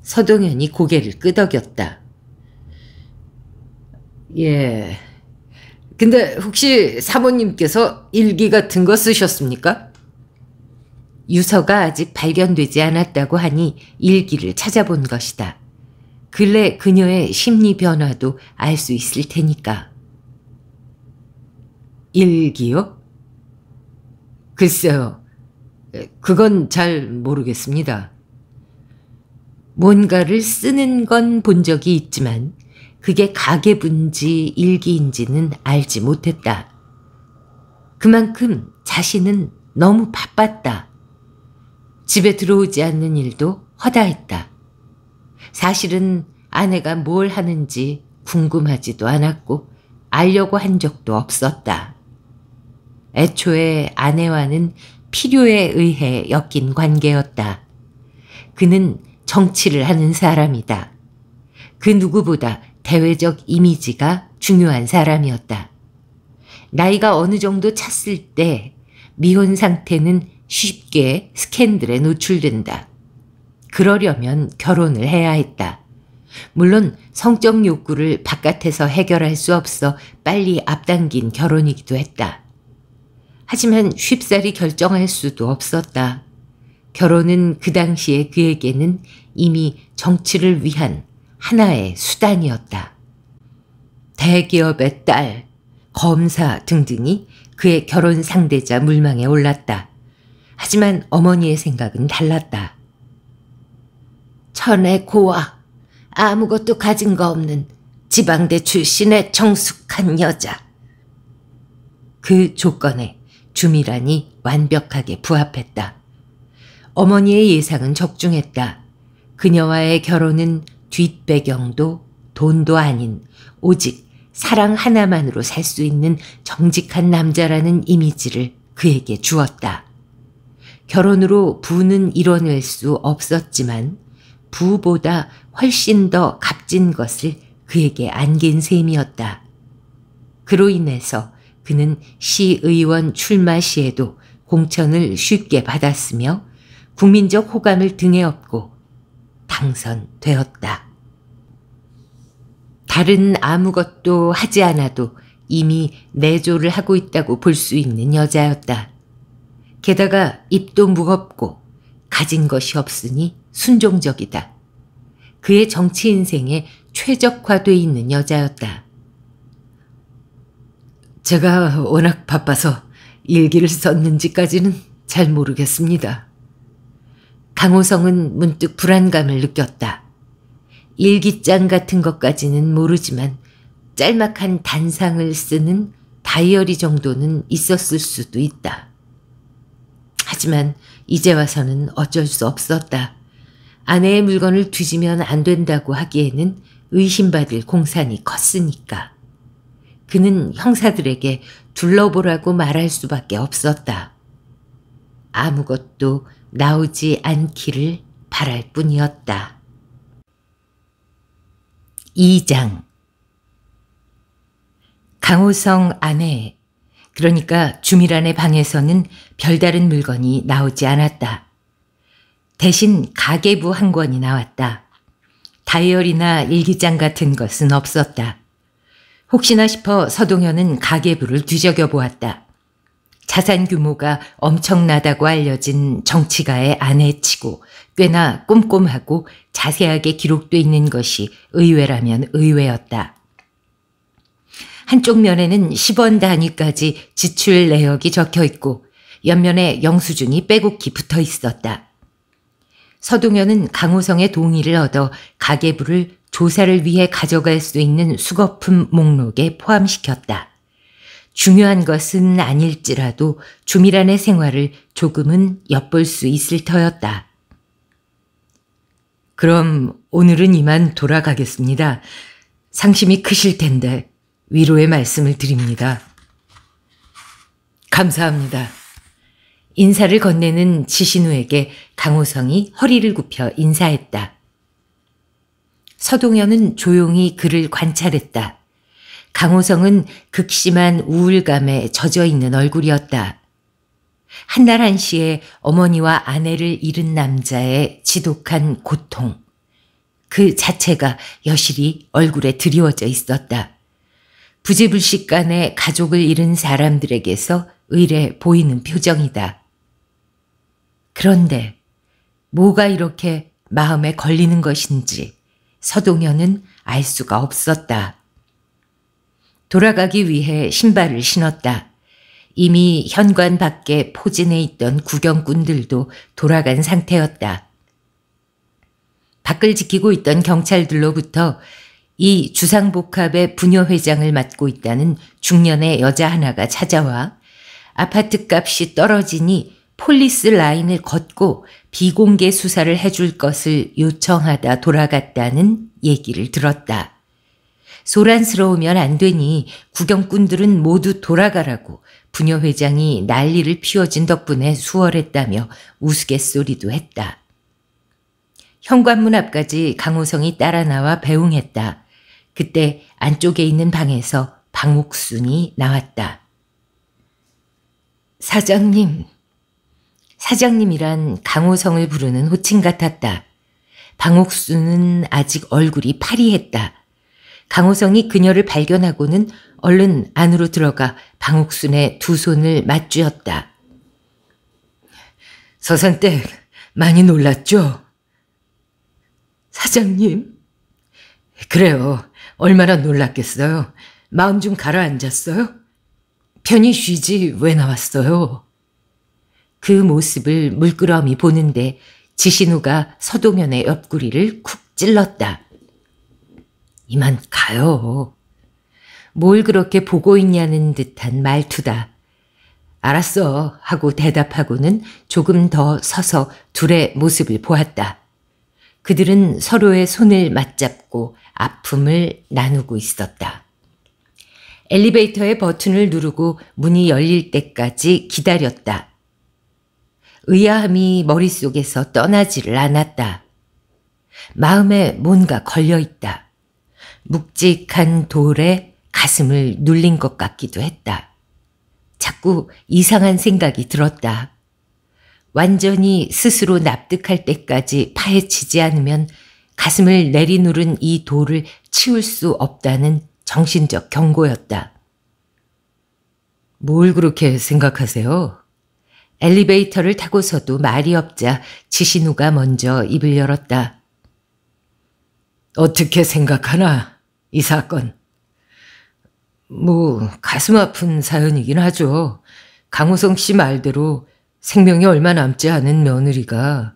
서동현이 고개를 끄덕였다. 예. 근데 혹시 사모님께서 일기 같은 거 쓰셨습니까? 유서가 아직 발견되지 않았다고 하니 일기를 찾아본 것이다. 근래 그녀의 심리 변화도 알 수 있을 테니까. 일기요? 글쎄요. 그건 잘 모르겠습니다. 뭔가를 쓰는 건 본 적이 있지만 그게 가계부인지 일기인지는 알지 못했다. 그만큼 자신은 너무 바빴다. 집에 들어오지 않는 일도 허다했다. 사실은 아내가 뭘 하는지 궁금하지도 않았고 알려고 한 적도 없었다. 애초에 아내와는 필요에 의해 엮인 관계였다. 그는 정치를 하는 사람이다. 그 누구보다 대외적 이미지가 중요한 사람이었다. 나이가 어느 정도 찼을 때 미혼 상태는 쉽게 스캔들에 노출된다. 그러려면 결혼을 해야 했다. 물론 성적 욕구를 바깥에서 해결할 수 없어 빨리 앞당긴 결혼이기도 했다. 하지만 쉽사리 결정할 수도 없었다. 결혼은 그 당시에 그에게는 이미 정치를 위한 하나의 수단이었다. 대기업의 딸, 검사 등등이 그의 결혼 상대자 물망에 올랐다. 하지만 어머니의 생각은 달랐다. 천의 고아, 아무것도 가진 거 없는 지방대 출신의 정숙한 여자. 그 조건에 주미란이 완벽하게 부합했다. 어머니의 예상은 적중했다. 그녀와의 결혼은 뒷배경도 돈도 아닌 오직 사랑 하나만으로 살 수 있는 정직한 남자라는 이미지를 그에게 주었다. 결혼으로 부는 이뤄낼 수 없었지만 부보다 훨씬 더 값진 것을 그에게 안긴 셈이었다. 그로 인해서 그는 시의원 출마 시에도 공천을 쉽게 받았으며 국민적 호감을 등에 업고 당선되었다. 다른 아무것도 하지 않아도 이미 내조를 하고 있다고 볼 수 있는 여자였다. 게다가 입도 무겁고 가진 것이 없으니 순종적이다. 그의 정치 인생에 최적화돼 있는 여자였다. 제가 워낙 바빠서 일기를 썼는지까지는 잘 모르겠습니다. 강호성은 문득 불안감을 느꼈다. 일기장 같은 것까지는 모르지만 짤막한 단상을 쓰는 다이어리 정도는 있었을 수도 있다. 하지만 이제 와서는 어쩔 수 없었다. 아내의 물건을 뒤지면 안 된다고 하기에는 의심받을 공산이 컸으니까. 그는 형사들에게 둘러보라고 말할 수밖에 없었다. 아무것도 나오지 않기를 바랄 뿐이었다. 2장 강호성 아내, 그러니까 주미란의 방에서는 별다른 물건이 나오지 않았다. 대신 가계부 한 권이 나왔다. 다이어리나 일기장 같은 것은 없었다. 혹시나 싶어 서동현은 가계부를 뒤적여 보았다. 자산 규모가 엄청나다고 알려진 정치가의 아내치고 꽤나 꼼꼼하고 자세하게 기록돼 있는 것이 의외라면 의외였다. 한쪽 면에는 10원 단위까지 지출 내역이 적혀 있고 옆면에 영수증이 빼곡히 붙어 있었다. 서동현은 강호성의 동의를 얻어 가계부를 조사를 위해 가져갈 수 있는 수거품 목록에 포함시켰다. 중요한 것은 아닐지라도 주미란의 생활을 조금은 엿볼 수 있을 터였다. 그럼 오늘은 이만 돌아가겠습니다. 상심이 크실 텐데 위로의 말씀을 드립니다. 감사합니다. 인사를 건네는 지신우에게 강호성이 허리를 굽혀 인사했다. 서동현은 조용히 그를 관찰했다. 강호성은 극심한 우울감에 젖어 있는 얼굴이었다. 한날 한시에 어머니와 아내를 잃은 남자의 지독한 고통. 그 자체가 여실히 얼굴에 드리워져 있었다. 부재불식 간에 가족을 잃은 사람들에게서 의례 보이는 표정이다. 그런데 뭐가 이렇게 마음에 걸리는 것인지 서동현은 알 수가 없었다. 돌아가기 위해 신발을 신었다. 이미 현관 밖에 포진해 있던 구경꾼들도 돌아간 상태였다. 밖을 지키고 있던 경찰들로부터 이 주상복합의 부녀회장을 맡고 있다는 중년의 여자 하나가 찾아와 아파트 값이 떨어지니 폴리스 라인을 걷고 비공개 수사를 해줄 것을 요청하다 돌아갔다는 얘기를 들었다. 소란스러우면 안 되니 구경꾼들은 모두 돌아가라고 부녀회장이 난리를 피워진 덕분에 수월했다며 우스갯소리도 했다. 현관문 앞까지 강호성이 따라 나와 배웅했다. 그때 안쪽에 있는 방에서 방옥순이 나왔다. 사장님. 사장님이란 강호성을 부르는 호칭 같았다. 방옥순은 아직 얼굴이 파리했다. 강호성이 그녀를 발견하고는 얼른 안으로 들어가 방옥순의 두 손을 맞쥐었다. 서산댁 많이 놀랐죠? 사장님. 그래요. 얼마나 놀랐겠어요. 마음 좀 가라앉았어요? 편히 쉬지 왜 나왔어요? 그 모습을 물끄러미 보는데 지신우가 서동현의 옆구리를 쿡 찔렀다. 이만 가요. 뭘 그렇게 보고 있냐는 듯한 말투다. 알았어 하고 대답하고는 조금 더 서서 둘의 모습을 보았다. 그들은 서로의 손을 맞잡고 아픔을 나누고 있었다. 엘리베이터의 버튼을 누르고 문이 열릴 때까지 기다렸다. 의아함이 머릿속에서 떠나지를 않았다. 마음에 뭔가 걸려 있다. 묵직한 돌에 가슴을 눌린 것 같기도 했다. 자꾸 이상한 생각이 들었다. 완전히 스스로 납득할 때까지 파헤치지 않으면 가슴을 내리누른 이 돌을 치울 수 없다는 정신적 경고였다. 뭘 그렇게 생각하세요? 엘리베이터를 타고서도 말이 없자 지신우가 먼저 입을 열었다. 어떻게 생각하나? 이 사건. 뭐, 가슴 아픈 사연이긴 하죠. 강호성 씨 말대로 생명이 얼마 남지 않은 며느리가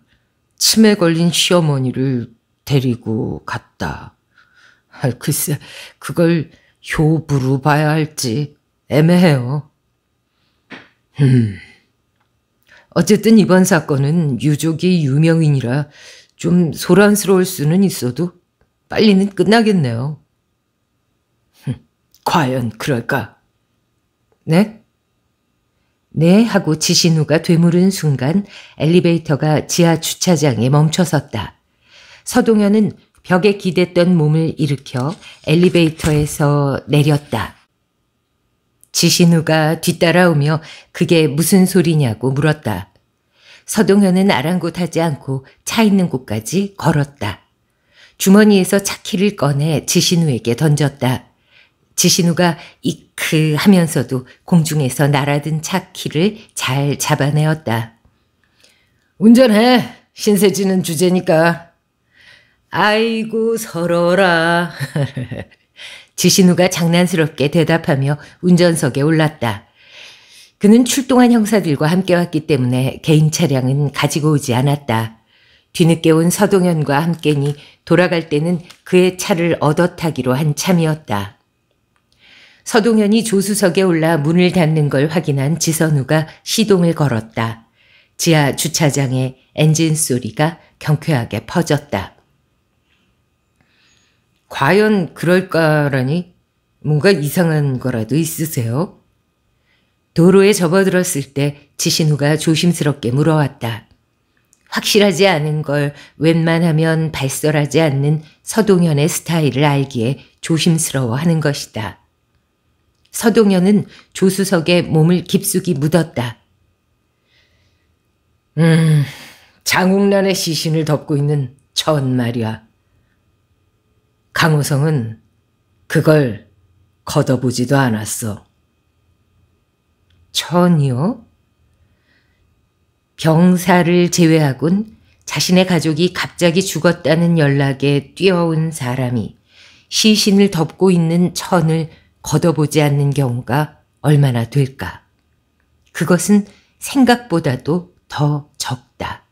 치매 걸린 시어머니를 데리고 갔다. 아, 글쎄, 그걸 효부로 봐야 할지 애매해요. 음. 어쨌든 이번 사건은 유족이 유명인이라 좀 소란스러울 수는 있어도 빨리는 끝나겠네요. 과연 그럴까? 네? 네 하고 지신우가 되물은 순간 엘리베이터가 지하 주차장에 멈춰섰다. 서동현은 벽에 기댔던 몸을 일으켜 엘리베이터에서 내렸다. 지신우가 뒤따라오며 그게 무슨 소리냐고 물었다. 서동현은 아랑곳하지 않고 차 있는 곳까지 걸었다. 주머니에서 차키를 꺼내 지신우에게 던졌다. 지신우가 이크 하면서도 공중에서 날아든 차키를 잘 잡아내었다. 운전해. 신세지는 주제니까. 아이고 서러라. 지신우가 장난스럽게 대답하며 운전석에 올랐다. 그는 출동한 형사들과 함께 왔기 때문에 개인 차량은 가지고 오지 않았다. 뒤늦게 온 서동현과 함께니 돌아갈 때는 그의 차를 얻어 타기로 한 참이었다. 서동현이 조수석에 올라 문을 닫는 걸 확인한 지선우가 시동을 걸었다. 지하 주차장에 엔진 소리가 경쾌하게 퍼졌다. 과연 그럴까라니 뭔가 이상한 거라도 있으세요? 도로에 접어들었을 때 지신우가 조심스럽게 물어왔다. 확실하지 않은 걸 웬만하면 발설하지 않는 서동현의 스타일을 알기에 조심스러워하는 것이다. 서동현은 조수석에 몸을 깊숙이 묻었다. 음, 장욱란의 시신을 덮고 있는 천 말이야. 강호성은 그걸 걷어보지도 않았어. 천이요? 병사를 제외하곤 자신의 가족이 갑자기 죽었다는 연락에 뛰어온 사람이 시신을 덮고 있는 천을 걷어보지 않는 경우가 얼마나 될까? 그것은 생각보다도 더 적다.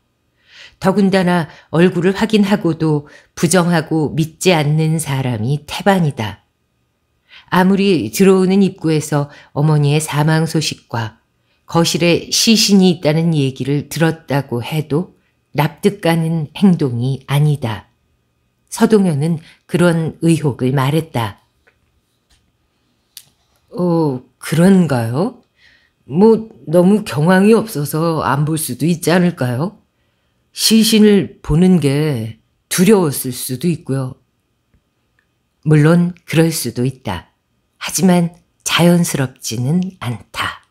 더군다나 얼굴을 확인하고도 부정하고 믿지 않는 사람이 태반이다. 아무리 들어오는 입구에서 어머니의 사망 소식과 거실에 시신이 있다는 얘기를 들었다고 해도 납득가는 행동이 아니다. 서동현은 그런 의혹을 말했다. 어, 그런가요? 뭐, 너무 경황이 없어서 안 볼 수도 있지 않을까요? 시신을 보는 게 두려웠을 수도 있고요. 물론 그럴 수도 있다. 하지만 자연스럽지는 않다.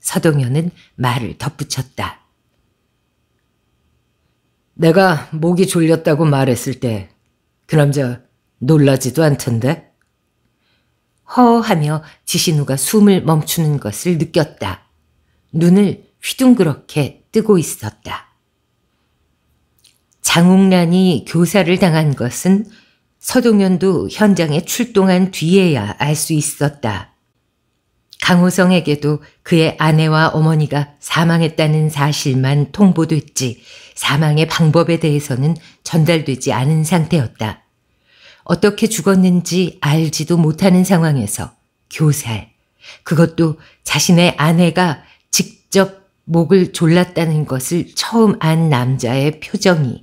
서동현은 말을 덧붙였다. 내가 목이 졸렸다고 말했을 때 그 남자 놀라지도 않던데? 허하며 지신우가 숨을 멈추는 것을 느꼈다. 눈을 휘둥그렇게 뜨고 있었다. 장웅란이 교사를 당한 것은 서동현도 현장에 출동한 뒤에야 알 수 있었다. 강호성에게도 그의 아내와 어머니가 사망했다는 사실만 통보됐지 사망의 방법에 대해서는 전달되지 않은 상태였다. 어떻게 죽었는지 알지도 못하는 상황에서 교살, 그것도 자신의 아내가 직접 목을 졸랐다는 것을 처음 안 남자의 표정이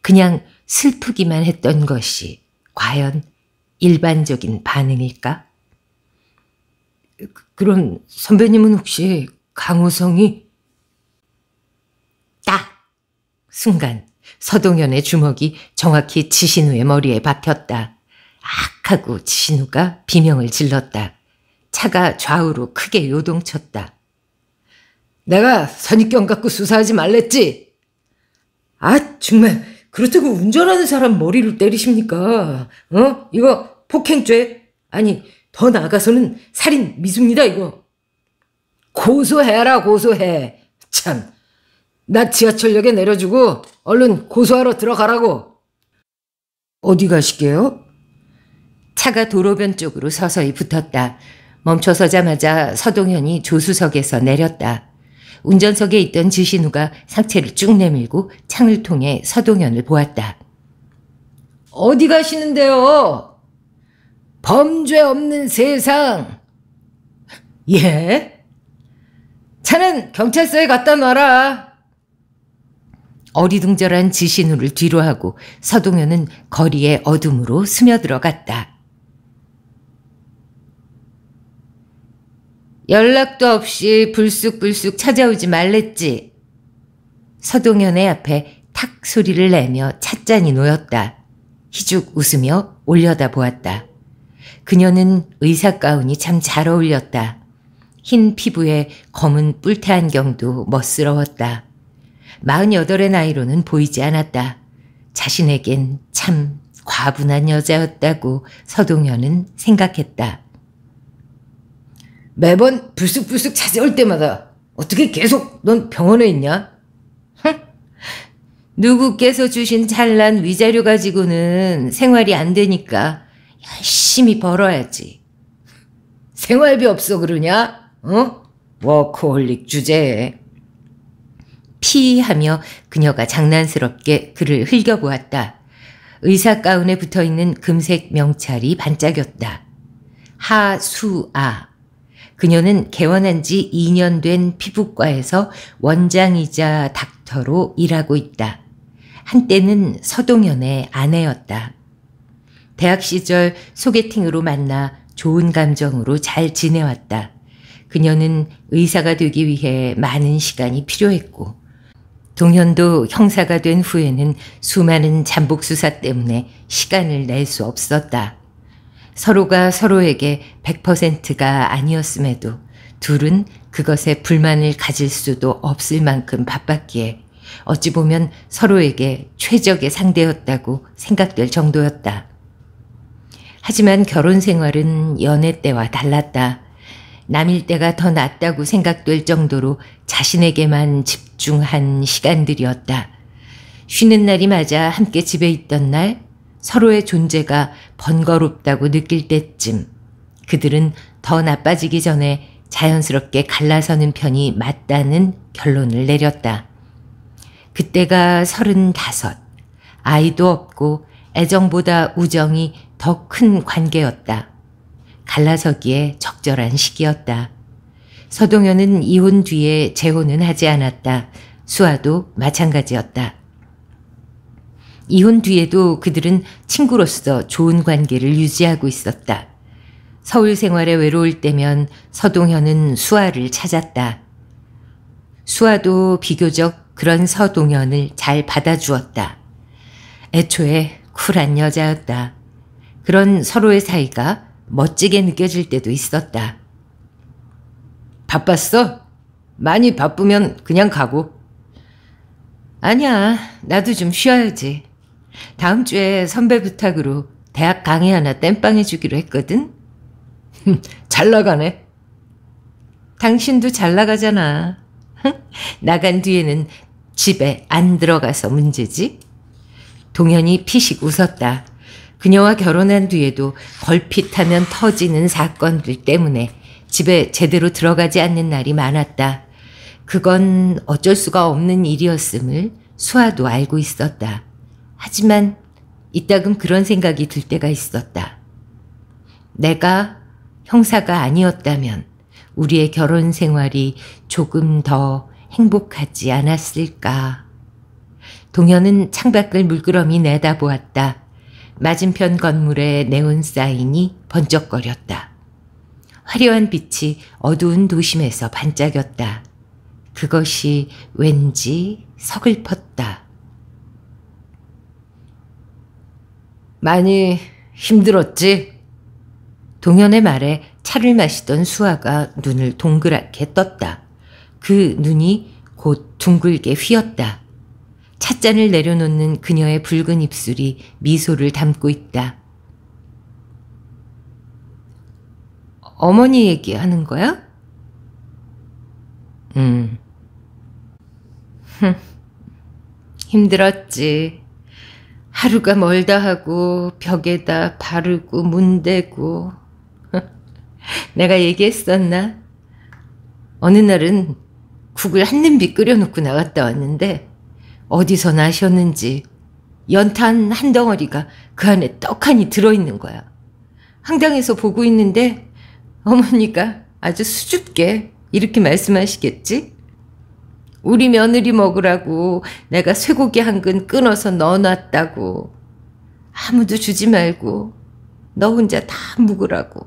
그냥 슬프기만 했던 것이 과연 일반적인 반응일까? 그럼 선배님은 혹시 강호성이 딱! 순간 서동현의 주먹이 정확히 지신우의 머리에 박혔다. 악하고 지신우가 비명을 질렀다. 차가 좌우로 크게 요동쳤다. 내가 선입견 갖고 수사하지 말랬지? 아 정말 그렇다고 운전하는 사람 머리를 때리십니까? 어? 이거 폭행죄? 아니 더 나아가서는 살인 미수입니다 이거. 고소해라 고소해. 참나 지하철역에 내려주고 얼른 고소하러 들어가라고. 어디 가실게요 차가 도로변 쪽으로 서서히 붙었다. 멈춰서자마자 서동현이 조수석에서 내렸다. 운전석에 있던 지신우가 상체를 쭉 내밀고 창을 통해 서동현을 보았다. 어디 가시는데요? 범죄 없는 세상. 예? 차는 경찰서에 갖다 놔라. 어리둥절한 지신우를 뒤로하고 서동현은 거리의 어둠으로 스며들어갔다. 연락도 없이 불쑥불쑥 찾아오지 말랬지. 서동현의 앞에 탁 소리를 내며 찻잔이 놓였다. 희죽 웃으며 올려다 보았다. 그녀는 의사 가운이 참 잘 어울렸다. 흰 피부에 검은 뿔테 안경도 멋스러웠다. 48의 나이로는 보이지 않았다. 자신에겐 참 과분한 여자였다고 서동현은 생각했다. 매번 불쑥불쑥 찾아올 때마다 어떻게 계속 넌 병원에 있냐? 누구께서 주신 잘난 위자료 가지고는 생활이 안 되니까 열심히 벌어야지. 생활비 없어 그러냐? 어? 워크홀릭 주제에. 피하며 그녀가 장난스럽게 그를 흘겨보았다. 의사 가운에 붙어있는 금색 명찰이 반짝였다. 하수아. 그녀는 개원한 지 2년 된 피부과에서 원장이자 닥터로 일하고 있다. 한때는 서동현의 아내였다. 대학 시절 소개팅으로 만나 좋은 감정으로 잘 지내왔다. 그녀는 의사가 되기 위해 많은 시간이 필요했고 동현도 형사가 된 후에는 수많은 잠복 수사 때문에 시간을 낼 수 없었다. 서로가 서로에게 100%가 아니었음에도 둘은 그것에 불만을 가질 수도 없을 만큼 바빴기에 어찌 보면 서로에게 최적의 상대였다고 생각될 정도였다. 하지만 결혼 생활은 연애 때와 달랐다. 남일 때가 더 낫다고 생각될 정도로 자신에게만 집중한 시간들이었다. 쉬는 날이 맞아 함께 집에 있던 날, 서로의 존재가 번거롭다고 느낄 때쯤, 그들은 더 나빠지기 전에 자연스럽게 갈라서는 편이 맞다는 결론을 내렸다. 그때가 서른다섯. 아이도 없고 애정보다 우정이 더 큰 관계였다. 갈라서기에 적절한 시기였다. 서동현은 이혼 뒤에 재혼은 하지 않았다. 수아도 마찬가지였다. 이혼 뒤에도 그들은 친구로서 좋은 관계를 유지하고 있었다. 서울 생활에 외로울 때면 서동현은 수아를 찾았다. 수아도 비교적 그런 서동현을 잘 받아주었다. 애초에 쿨한 여자였다. 그런 서로의 사이가 멋지게 느껴질 때도 있었다. 바빴어? 많이 바쁘면 그냥 가고. 아니야, 나도 좀 쉬어야지. 다음 주에 선배 부탁으로 대학 강의 하나 땜빵해주기로 했거든? 잘 나가네. 당신도 잘 나가잖아. 나간 뒤에는 집에 안 들어가서 문제지? 동현이 피식 웃었다. 그녀와 결혼한 뒤에도 걸핏하면 터지는 사건들 때문에 집에 제대로 들어가지 않는 날이 많았다. 그건 어쩔 수가 없는 일이었음을 수아도 알고 있었다. 하지만 이따금 그런 생각이 들 때가 있었다. 내가 형사가 아니었다면 우리의 결혼 생활이 조금 더 행복하지 않았을까. 동현은 창밖을 물끄러미 내다보았다. 맞은편 건물에 네온 사인이 번쩍거렸다. 화려한 빛이 어두운 도심에서 반짝였다. 그것이 왠지 서글펐다. 많이 힘들었지? 동현의 말에 차를 마시던 수아가 눈을 동그랗게 떴다. 그 눈이 곧 둥글게 휘었다. 찻잔을 내려놓는 그녀의 붉은 입술이 미소를 담고 있다. 어머니 얘기하는 거야? 음. 힘들었지. 하루가 멀다 하고 벽에다 바르고 문대고. 내가 얘기했었나? 어느 날은 국을 한 냄비 끓여놓고 나갔다 왔는데 어디서 나셨는지 연탄 한 덩어리가 그 안에 떡하니 들어있는 거야. 황당해서 보고 있는데 어머니가 아주 수줍게 이렇게 말씀하시겠지? 우리 며느리 먹으라고 내가 쇠고기 한 근 끊어서 넣어놨다고 아무도 주지 말고 너 혼자 다 묵으라고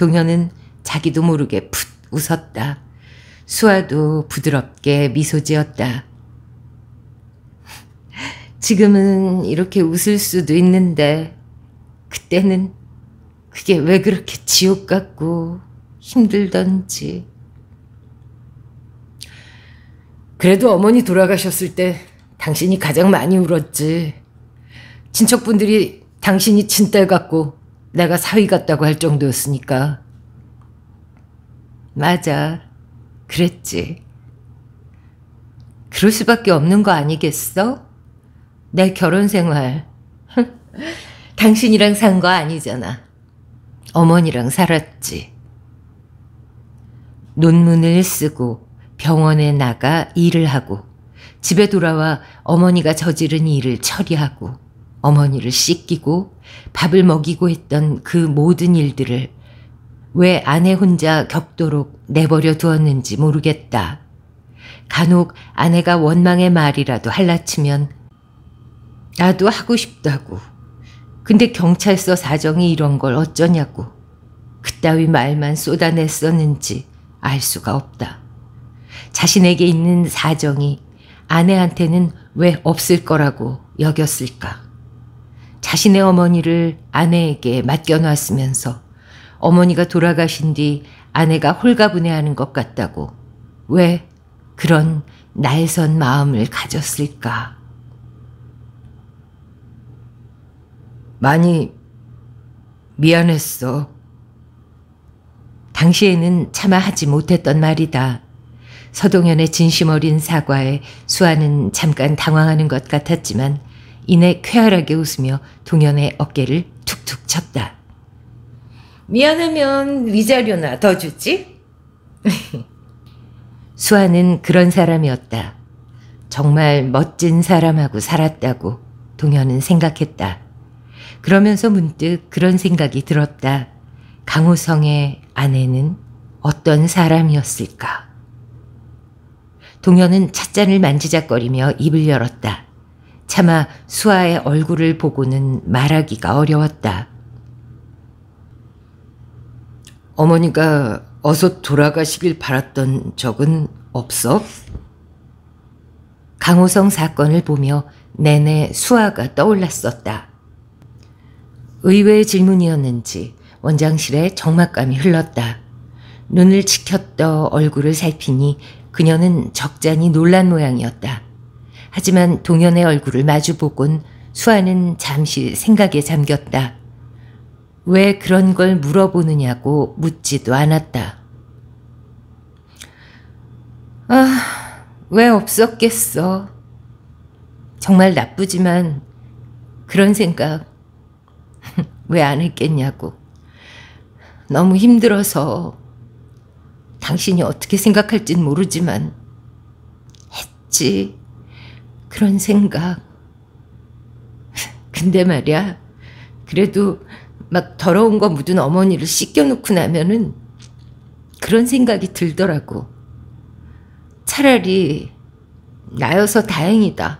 동현은 자기도 모르게 풋 웃었다. 수아도 부드럽게 미소 지었다. 지금은 이렇게 웃을 수도 있는데, 그때는 그게 왜 그렇게 지옥 같고 힘들던지. 그래도 어머니 돌아가셨을 때 당신이 가장 많이 울었지. 친척분들이 당신이 친딸 같고 내가 사위 같다고 할 정도였으니까. 맞아. 그랬지. 그럴 수밖에 없는 거 아니겠어? 내 결혼 생활. 당신이랑 산 거 아니잖아. 어머니랑 살았지. 논문을 쓰고 병원에 나가 일을 하고 집에 돌아와 어머니가 저지른 일을 처리하고 어머니를 씻기고 밥을 먹이고 했던 그 모든 일들을 왜 아내 혼자 겪도록 내버려 두었는지 모르겠다. 간혹 아내가 원망의 말이라도 할라치면 나도 하고 싶다고. 근데 경찰서 사정이 이런 걸 어쩌냐고. 그따위 말만 쏟아냈었는지 알 수가 없다. 자신에게 있는 사정이 아내한테는 왜 없을 거라고 여겼을까? 자신의 어머니를 아내에게 맡겨놨으면서 어머니가 돌아가신 뒤 아내가 홀가분해하는 것 같다고 왜 그런 날선 마음을 가졌을까? 많이 미안했어. 당시에는 차마 하지 못했던 말이다. 서동현의 진심 어린 사과에 수아는 잠깐 당황하는 것 같았지만 이내 쾌활하게 웃으며 동현의 어깨를 툭툭 쳤다. 미안하면 위자료나 더 주지? 수아는 그런 사람이었다. 정말 멋진 사람하고 살았다고 동현은 생각했다. 그러면서 문득 그런 생각이 들었다. 강우성의 아내는 어떤 사람이었을까? 동현은 찻잔을 만지작거리며 입을 열었다. 차마 수아의 얼굴을 보고는 말하기가 어려웠다. 어머니가 어서 돌아가시길 바랐던 적은 없어? 강호성 사건을 보며 내내 수아가 떠올랐었다. 의외의 질문이었는지 원장실에 적막감이 흘렀다. 눈을 치켰떠 얼굴을 살피니 그녀는 적잖이 놀란 모양이었다. 하지만 동현의 얼굴을 마주보곤 수아는 잠시 생각에 잠겼다. 왜 그런 걸 물어보느냐고 묻지도 않았다. 아, 왜 없었겠어. 정말 나쁘지만 그런 생각 왜 안 했겠냐고. 너무 힘들어서 당신이 어떻게 생각할진 모르지만 했지. 그런 생각. 근데 말이야. 그래도 막 더러운 거 묻은 어머니를 씻겨놓고 나면은 그런 생각이 들더라고. 차라리 나여서 다행이다.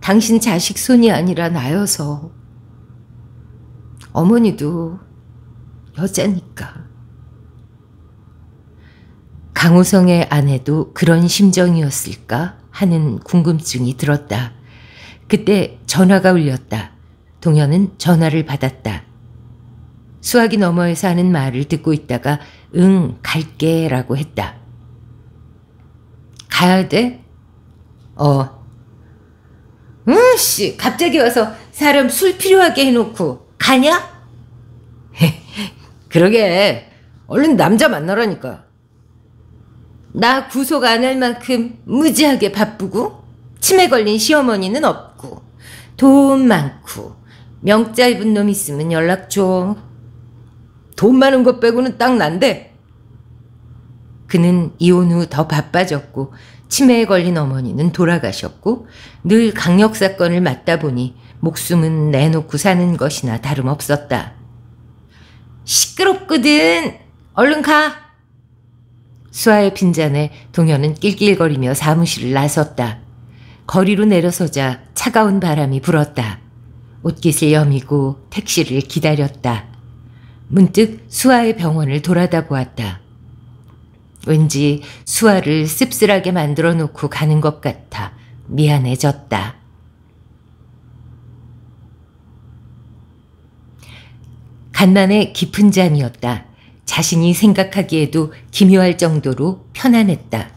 당신 자식 손이 아니라 나여서. 어머니도 여자니까. 강우성의 아내도 그런 심정이었을까 하는 궁금증이 들었다. 그때 전화가 울렸다. 동현은 전화를 받았다. 수학이 너머에서 하는 말을 듣고 있다가 응 갈게 라고 했다. 가야 돼? 어. 으씨 갑자기 와서 사람 술 필요하게 해놓고 가냐? 그러게 얼른 남자 만나라니까. 나 구속 안 할 만큼 무지하게 바쁘고 치매 걸린 시어머니는 없고 돈 많고 명자 입은 놈 있으면 연락 줘. 돈 많은 것 빼고는 딱 난데. 그는 이혼 후 더 바빠졌고 치매에 걸린 어머니는 돌아가셨고 늘 강력 사건을 맡다 보니 목숨은 내놓고 사는 것이나 다름없었다. 시끄럽거든. 얼른 가. 수아의 빈잔에 동현은 낄낄거리며 사무실을 나섰다. 거리로 내려서자 차가운 바람이 불었다. 옷깃을 여미고 택시를 기다렸다. 문득 수아의 병원을 돌아다 보았다. 왠지 수아를 씁쓸하게 만들어 놓고 가는 것 같아 미안해졌다. 간만에 깊은 잠이었다. 자신이 생각하기에도 기묘할 정도로 편안했다.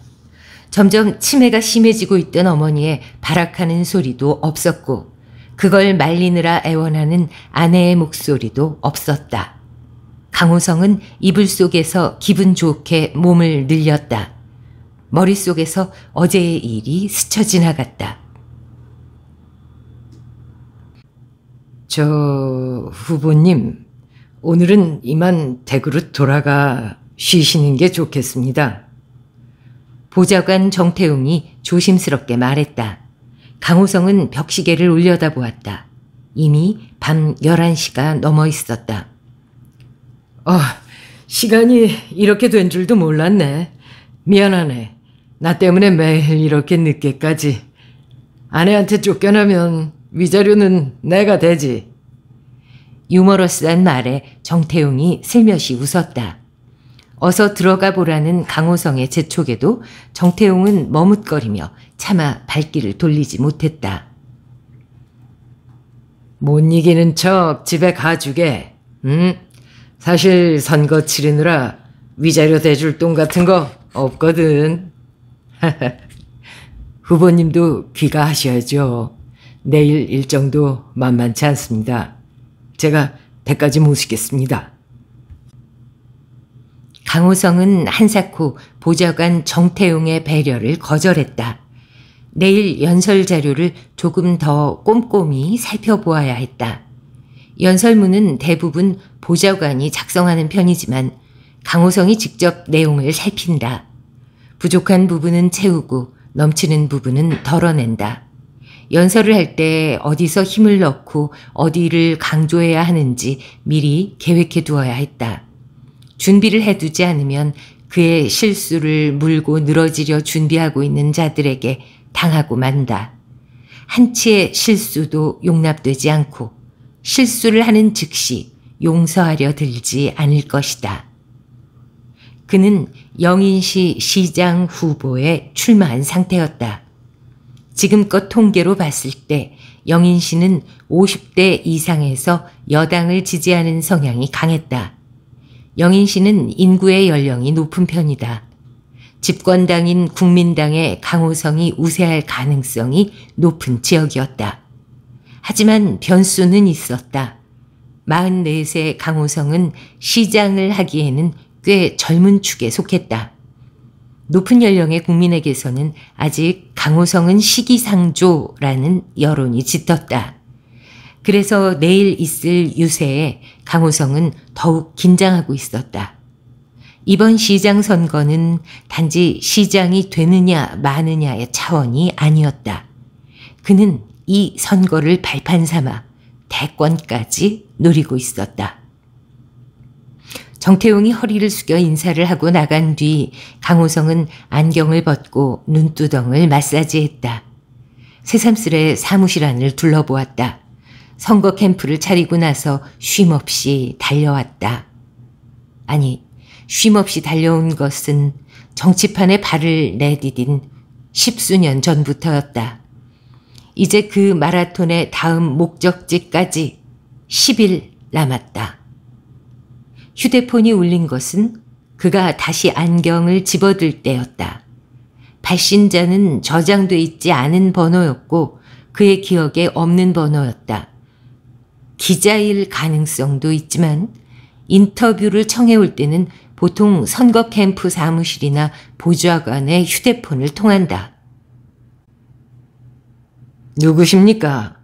점점 치매가 심해지고 있던 어머니의 발악하는 소리도 없었고 그걸 말리느라 애원하는 아내의 목소리도 없었다. 강호성은 이불 속에서 기분 좋게 몸을 늘렸다. 머릿속에서 어제의 일이 스쳐 지나갔다. 저 후보님, 오늘은 이만 대그릇 돌아가 쉬시는 게 좋겠습니다. 보좌관 정태웅이 조심스럽게 말했다. 강호성은 벽시계를 올려다보았다. 이미 밤 11시가 넘어 있었다. 어, 시간이 이렇게 된 줄도 몰랐네. 미안하네. 나 때문에 매일 이렇게 늦게까지. 아내한테 쫓겨나면 위자료는 내가 되지. 유머러스한 말에 정태용이 슬며시 웃었다. 어서 들어가 보라는 강호성의 재촉에도 정태용은 머뭇거리며 차마 발길을 돌리지 못했다. 못 이기는 척 집에 가주게. 응? 사실 선거 치르느라 위자료 대줄 돈 같은 거 없거든. 후보님도 귀가하셔야죠. 내일 일정도 만만치 않습니다. 제가 배까지 모시겠습니다. 강호성은 한사코 보좌관 정태용의 배려를 거절했다. 내일 연설 자료를 조금 더 꼼꼼히 살펴보아야 했다. 연설문은 대부분 보좌관이 작성하는 편이지만 강호성이 직접 내용을 살핀다. 부족한 부분은 채우고 넘치는 부분은 덜어낸다. 연설을 할 때 어디서 힘을 넣고 어디를 강조해야 하는지 미리 계획해 두어야 했다. 준비를 해두지 않으면 그의 실수를 물고 늘어지려 준비하고 있는 자들에게 당하고 만다. 한치의 실수도 용납되지 않고 실수를 하는 즉시 용서하려 들지 않을 것이다. 그는 영인시 시장 후보에 출마한 상태였다. 지금껏 통계로 봤을 때 영인시는 50대 이상에서 여당을 지지하는 성향이 강했다. 영인시는 인구의 연령이 높은 편이다. 집권당인 국민당의 강호성이 우세할 가능성이 높은 지역이었다. 하지만 변수는 있었다. 44세 강호성은 시장을 하기에는 꽤 젊은 축에 속했다. 높은 연령의 국민에게서는 아직 강호성은 시기상조라는 여론이 짙었다. 그래서 내일 있을 유세에 강호성은 더욱 긴장하고 있었다. 이번 시장 선거는 단지 시장이 되느냐 마느냐의 차원이 아니었다. 그는 이 선거를 발판 삼아 대권까지 노리고 있었다. 정태웅이 허리를 숙여 인사를 하고 나간 뒤 강호성은 안경을 벗고 눈두덩을 마사지했다. 새삼스레 사무실 안을 둘러보았다. 선거 캠프를 차리고 나서 쉼없이 달려왔다. 아니, 쉼없이 달려온 것은 정치판에 발을 내디딘 십수년 전부터였다. 이제 그 마라톤의 다음 목적지까지 10일 남았다. 휴대폰이 울린 것은 그가 다시 안경을 집어들 때였다. 발신자는 저장돼 있지 않은 번호였고 그의 기억에 없는 번호였다. 기자일 가능성도 있지만 인터뷰를 청해올 때는 보통 선거 캠프 사무실이나 보좌관의 휴대폰을 통한다. 누구십니까?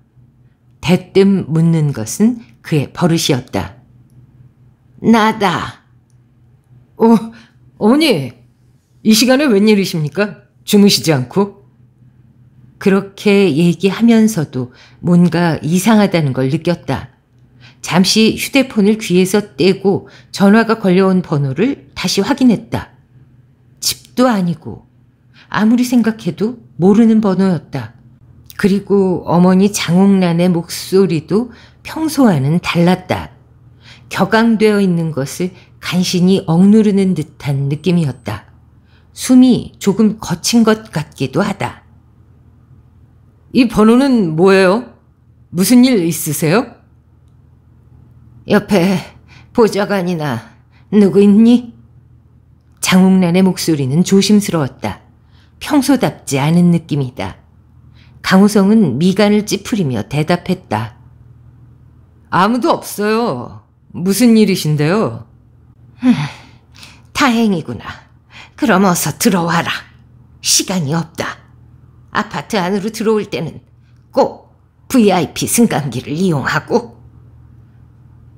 대뜸 묻는 것은 그의 버릇이었다. 나다. 오, 어, 어머니, 이 시간에 웬일이십니까? 주무시지 않고? 그렇게 얘기하면서도 뭔가 이상하다는 걸 느꼈다. 잠시 휴대폰을 귀에서 떼고 전화가 걸려온 번호를 다시 확인했다. 집도 아니고 아무리 생각해도 모르는 번호였다. 그리고 어머니 장옥란의 목소리도 평소와는 달랐다. 격앙되어 있는 것을 간신히 억누르는 듯한 느낌이었다. 숨이 조금 거친 것 같기도 하다. 이 번호는 뭐예요? 무슨 일 있으세요? 옆에 보좌관이나 누구 있니? 장옥란의 목소리는 조심스러웠다. 평소답지 않은 느낌이다. 강우성은 미간을 찌푸리며 대답했다. 아무도 없어요. 무슨 일이신데요? 흠, 다행이구나. 그럼 어서 들어와라. 시간이 없다. 아파트 안으로 들어올 때는 꼭 VIP 승강기를 이용하고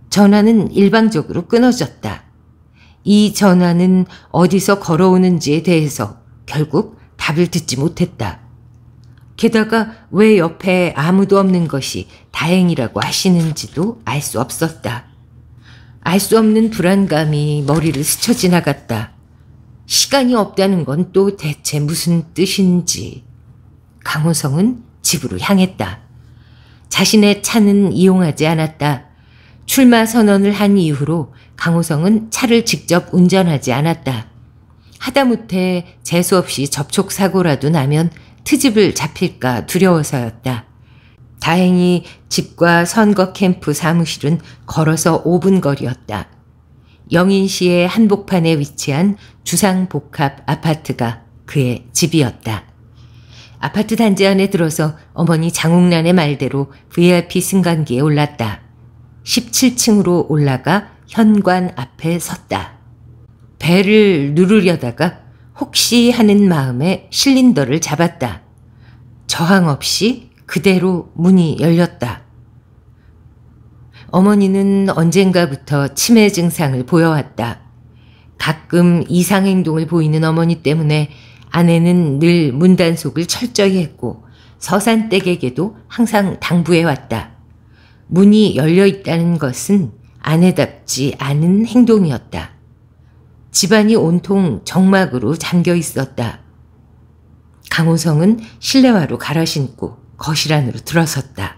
전화는 일방적으로 끊어졌다. 이 전화는 어디서 걸어오는지에 대해서 결국 답을 듣지 못했다. 게다가 왜 옆에 아무도 없는 것이 다행이라고 하시는지도 알 수 없었다. 알 수 없는 불안감이 머리를 스쳐 지나갔다. 시간이 없다는 건 또 대체 무슨 뜻인지. 강호성은 집으로 향했다. 자신의 차는 이용하지 않았다. 출마 선언을 한 이후로 강호성은 차를 직접 운전하지 않았다. 하다못해 재수없이 접촉사고라도 나면 트집을 잡힐까 두려워서였다. 다행히 집과 선거 캠프 사무실은 걸어서 5분 거리였다. 영인시의 한복판에 위치한 주상복합 아파트가 그의 집이었다. 아파트 단지 안에 들어서 어머니 장욱란의 말대로 VIP 승강기에 올랐다. 17층으로 올라가 현관 앞에 섰다. 배를 누르려다가 혹시 하는 마음에 실린더를 잡았다. 저항 없이 그대로 문이 열렸다. 어머니는 언젠가부터 치매 증상을 보여왔다. 가끔 이상행동을 보이는 어머니 때문에 아내는 늘 문단속을 철저히 했고 서산댁에게도 항상 당부해왔다. 문이 열려 있다는 것은 아내답지 않은 행동이었다. 집안이 온통 정막으로 잠겨 있었다. 강호성은 실내화로 갈아 신고 거실 안으로 들어섰다.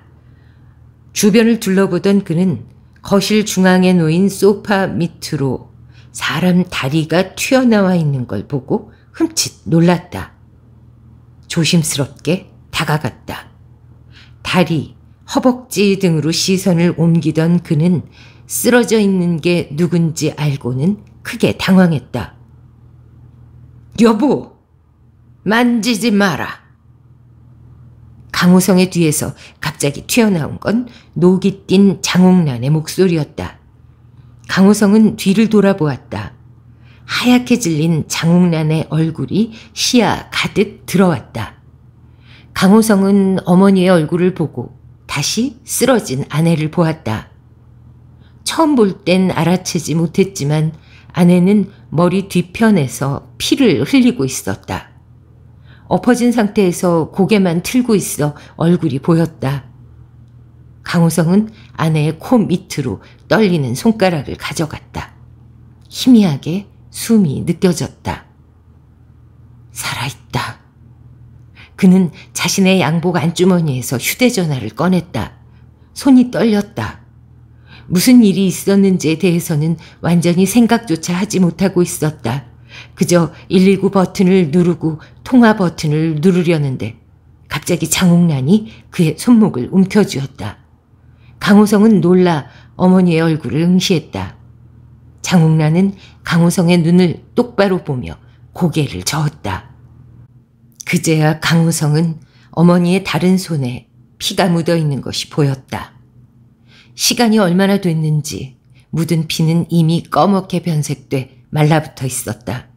주변을 둘러보던 그는 거실 중앙에 놓인 소파 밑으로 사람 다리가 튀어나와 있는 걸 보고 흠칫 놀랐다. 조심스럽게 다가갔다. 다리, 허벅지 등으로 시선을 옮기던 그는 쓰러져 있는 게 누군지 알고는 크게 당황했다. 여보! 만지지 마라! 강호성의 뒤에서 갑자기 튀어나온 건 녹이 띈 장홍란의 목소리였다. 강호성은 뒤를 돌아보았다. 하얗게 질린 장홍란의 얼굴이 시야 가득 들어왔다. 강호성은 어머니의 얼굴을 보고 다시 쓰러진 아내를 보았다. 처음 볼 땐 알아채지 못했지만 아내는 머리 뒤편에서 피를 흘리고 있었다. 엎어진 상태에서 고개만 틀고 있어 얼굴이 보였다. 강호성은 아내의 코 밑으로 떨리는 손가락을 가져갔다. 희미하게 숨이 느껴졌다. 살아있다. 그는 자신의 양복 안주머니에서 휴대전화를 꺼냈다. 손이 떨렸다. 무슨 일이 있었는지에 대해서는 완전히 생각조차 하지 못하고 있었다. 그저 119 버튼을 누르고 통화 버튼을 누르려는데 갑자기 장옥란이 그의 손목을 움켜쥐었다. 강호성은 놀라 어머니의 얼굴을 응시했다. 장옥란은 강호성의 눈을 똑바로 보며 고개를 저었다. 그제야 강우성은 어머니의 다른 손에 피가 묻어 있는 것이 보였다. 시간이 얼마나 됐는지 묻은 피는 이미 꺼멓게 변색돼 말라붙어 있었다.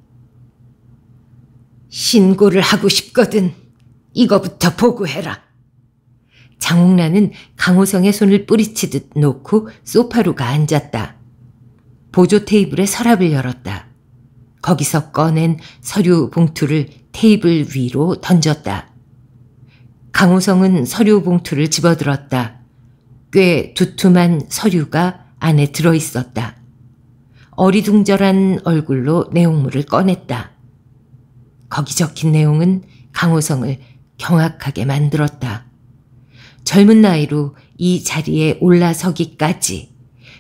신고를 하고 싶거든. 이거부터 보고해라. 장옥란은 강호성의 손을 뿌리치듯 놓고 소파로 가 앉았다. 보조 테이블에 서랍을 열었다. 거기서 꺼낸 서류 봉투를 테이블 위로 던졌다. 강호성은 서류 봉투를 집어들었다. 꽤 두툼한 서류가 안에 들어있었다. 어리둥절한 얼굴로 내용물을 꺼냈다. 거기 적힌 내용은 강호성을 경악하게 만들었다. 젊은 나이로 이 자리에 올라서기까지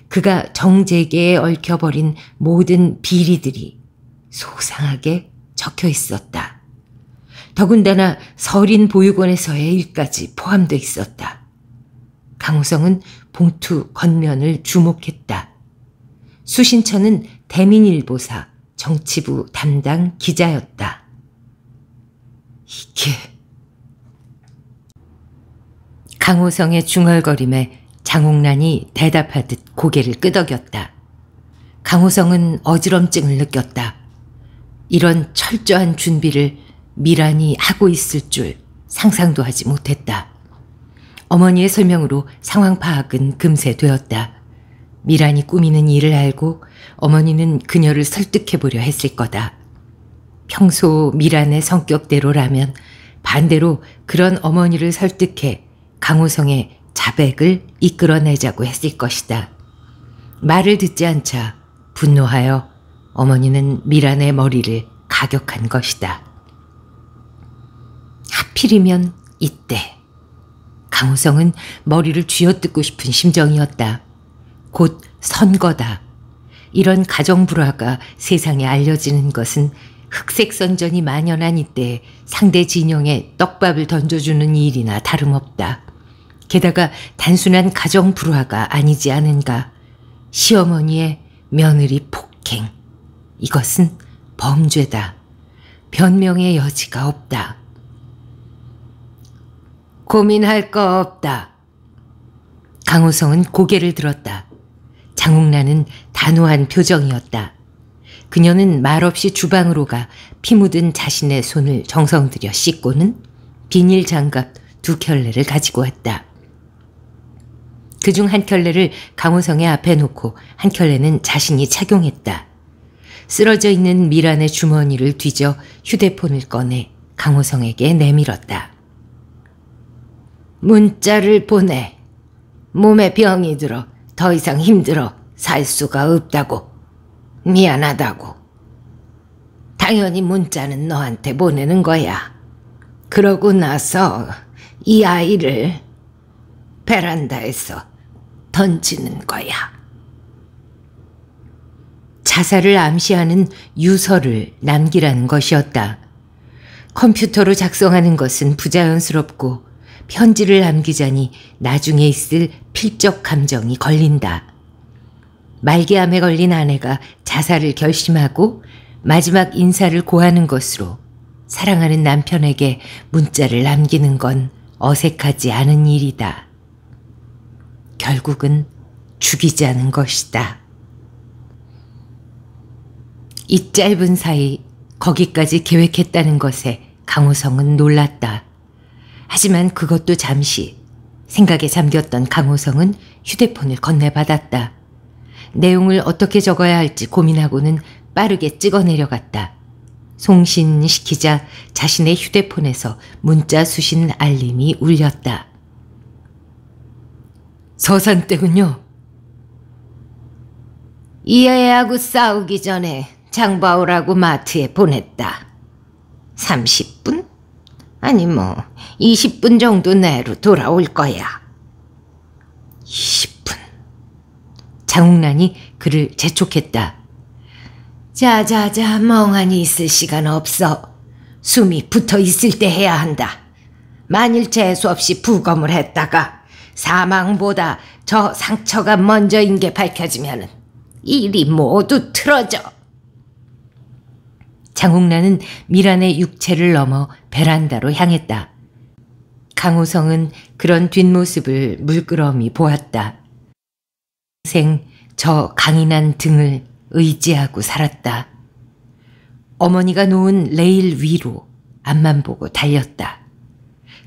그가 정재계에 얽혀버린 모든 비리들이 속상하게 적혀 있었다. 더군다나 서린 보육원에서의 일까지 포함돼 있었다. 강우성은 봉투 겉면을 주목했다. 수신처는 대민일보사 정치부 담당 기자였다. 이게 강호성의 중얼거림에 장홍란이 대답하듯 고개를 끄덕였다. 강호성은 어지럼증을 느꼈다. 이런 철저한 준비를 미란이 하고 있을 줄 상상도 하지 못했다. 어머니의 설명으로 상황 파악은 금세 되었다. 미란이 꾸미는 일을 알고 어머니는 그녀를 설득해 보려 했을 거다. 평소 미란의 성격대로라면 반대로 그런 어머니를 설득해 강호성의 자백을 이끌어내자고 했을 것이다. 말을 듣지 않자 분노하여 어머니는 미란의 머리를 가격한 것이다. 하필이면 이때. 강우성은 머리를 쥐어뜯고 싶은 심정이었다. 곧 선거다. 이런 가정불화가 세상에 알려지는 것은 흑색선전이 만연한 이때 상대 진영에 떡밥을 던져주는 일이나 다름없다. 게다가 단순한 가정불화가 아니지 않은가. 시어머니의 며느리 폭행. 이것은 범죄다. 변명의 여지가 없다. 고민할 거 없다. 강호성은 고개를 들었다. 장욱란은 단호한 표정이었다. 그녀는 말없이 주방으로 가 피 묻은 자신의 손을 정성 들여 씻고는 비닐 장갑 두 켤레를 가지고 왔다. 그중 한 켤레를 강호성의 앞에 놓고 한 켤레는 자신이 착용했다. 쓰러져 있는 미란의 주머니를 뒤져 휴대폰을 꺼내 강호성에게 내밀었다. 문자를 보내. 몸에 병이 들어 더 이상 힘들어 살 수가 없다고. 미안하다고. 당연히 문자는 너한테 보내는 거야. 그러고 나서 이 아이를 베란다에서 던지는 거야. 자살을 암시하는 유서를 남기라는 것이었다. 컴퓨터로 작성하는 것은 부자연스럽고 편지를 남기자니 나중에 있을 필적 감정이 걸린다. 말기암에 걸린 아내가 자살을 결심하고 마지막 인사를 고하는 것으로 사랑하는 남편에게 문자를 남기는 건 어색하지 않은 일이다. 결국은 죽이자는 것이다. 이 짧은 사이 거기까지 계획했다는 것에 강호성은 놀랐다. 하지만 그것도 잠시 생각에 잠겼던 강호성은 휴대폰을 건네받았다. 내용을 어떻게 적어야 할지 고민하고는 빠르게 찍어내려갔다. 송신시키자 자신의 휴대폰에서 문자 수신 알림이 울렸다. 서산 댁은요 이해하고 싸우기 전에 장바오라고 마트에 보냈다. 30분? 아니 뭐 20분 정도 내로 돌아올 거야. 20분. 장욱란이 그를 재촉했다. 자자자 멍하니 있을 시간 없어. 숨이 붙어 있을 때 해야 한다. 만일 재수 없이 부검을 했다가 사망보다 저 상처가 먼저인 게 밝혀지면 일이 모두 틀어져. 장홍란은 미란의 육체를 넘어 베란다로 향했다. 강호성은 그런 뒷모습을 물끄러미 보았다. 생 저 강인한 등을 의지하고 살았다. 어머니가 놓은 레일 위로 앞만 보고 달렸다.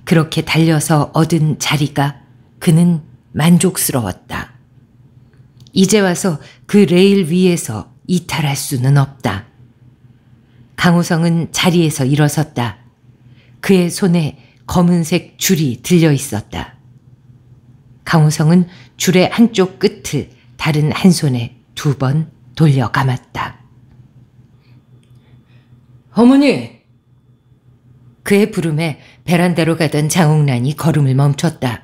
그렇게 달려서 얻은 자리가 그는 만족스러웠다. 이제 와서 그 레일 위에서 이탈할 수는 없다. 강호성은 자리에서 일어섰다. 그의 손에 검은색 줄이 들려 있었다. 강호성은 줄의 한쪽 끝을 다른 한 손에 두 번 돌려 감았다. 어머니! 그의 부름에 베란다로 가던 장홍란이 걸음을 멈췄다.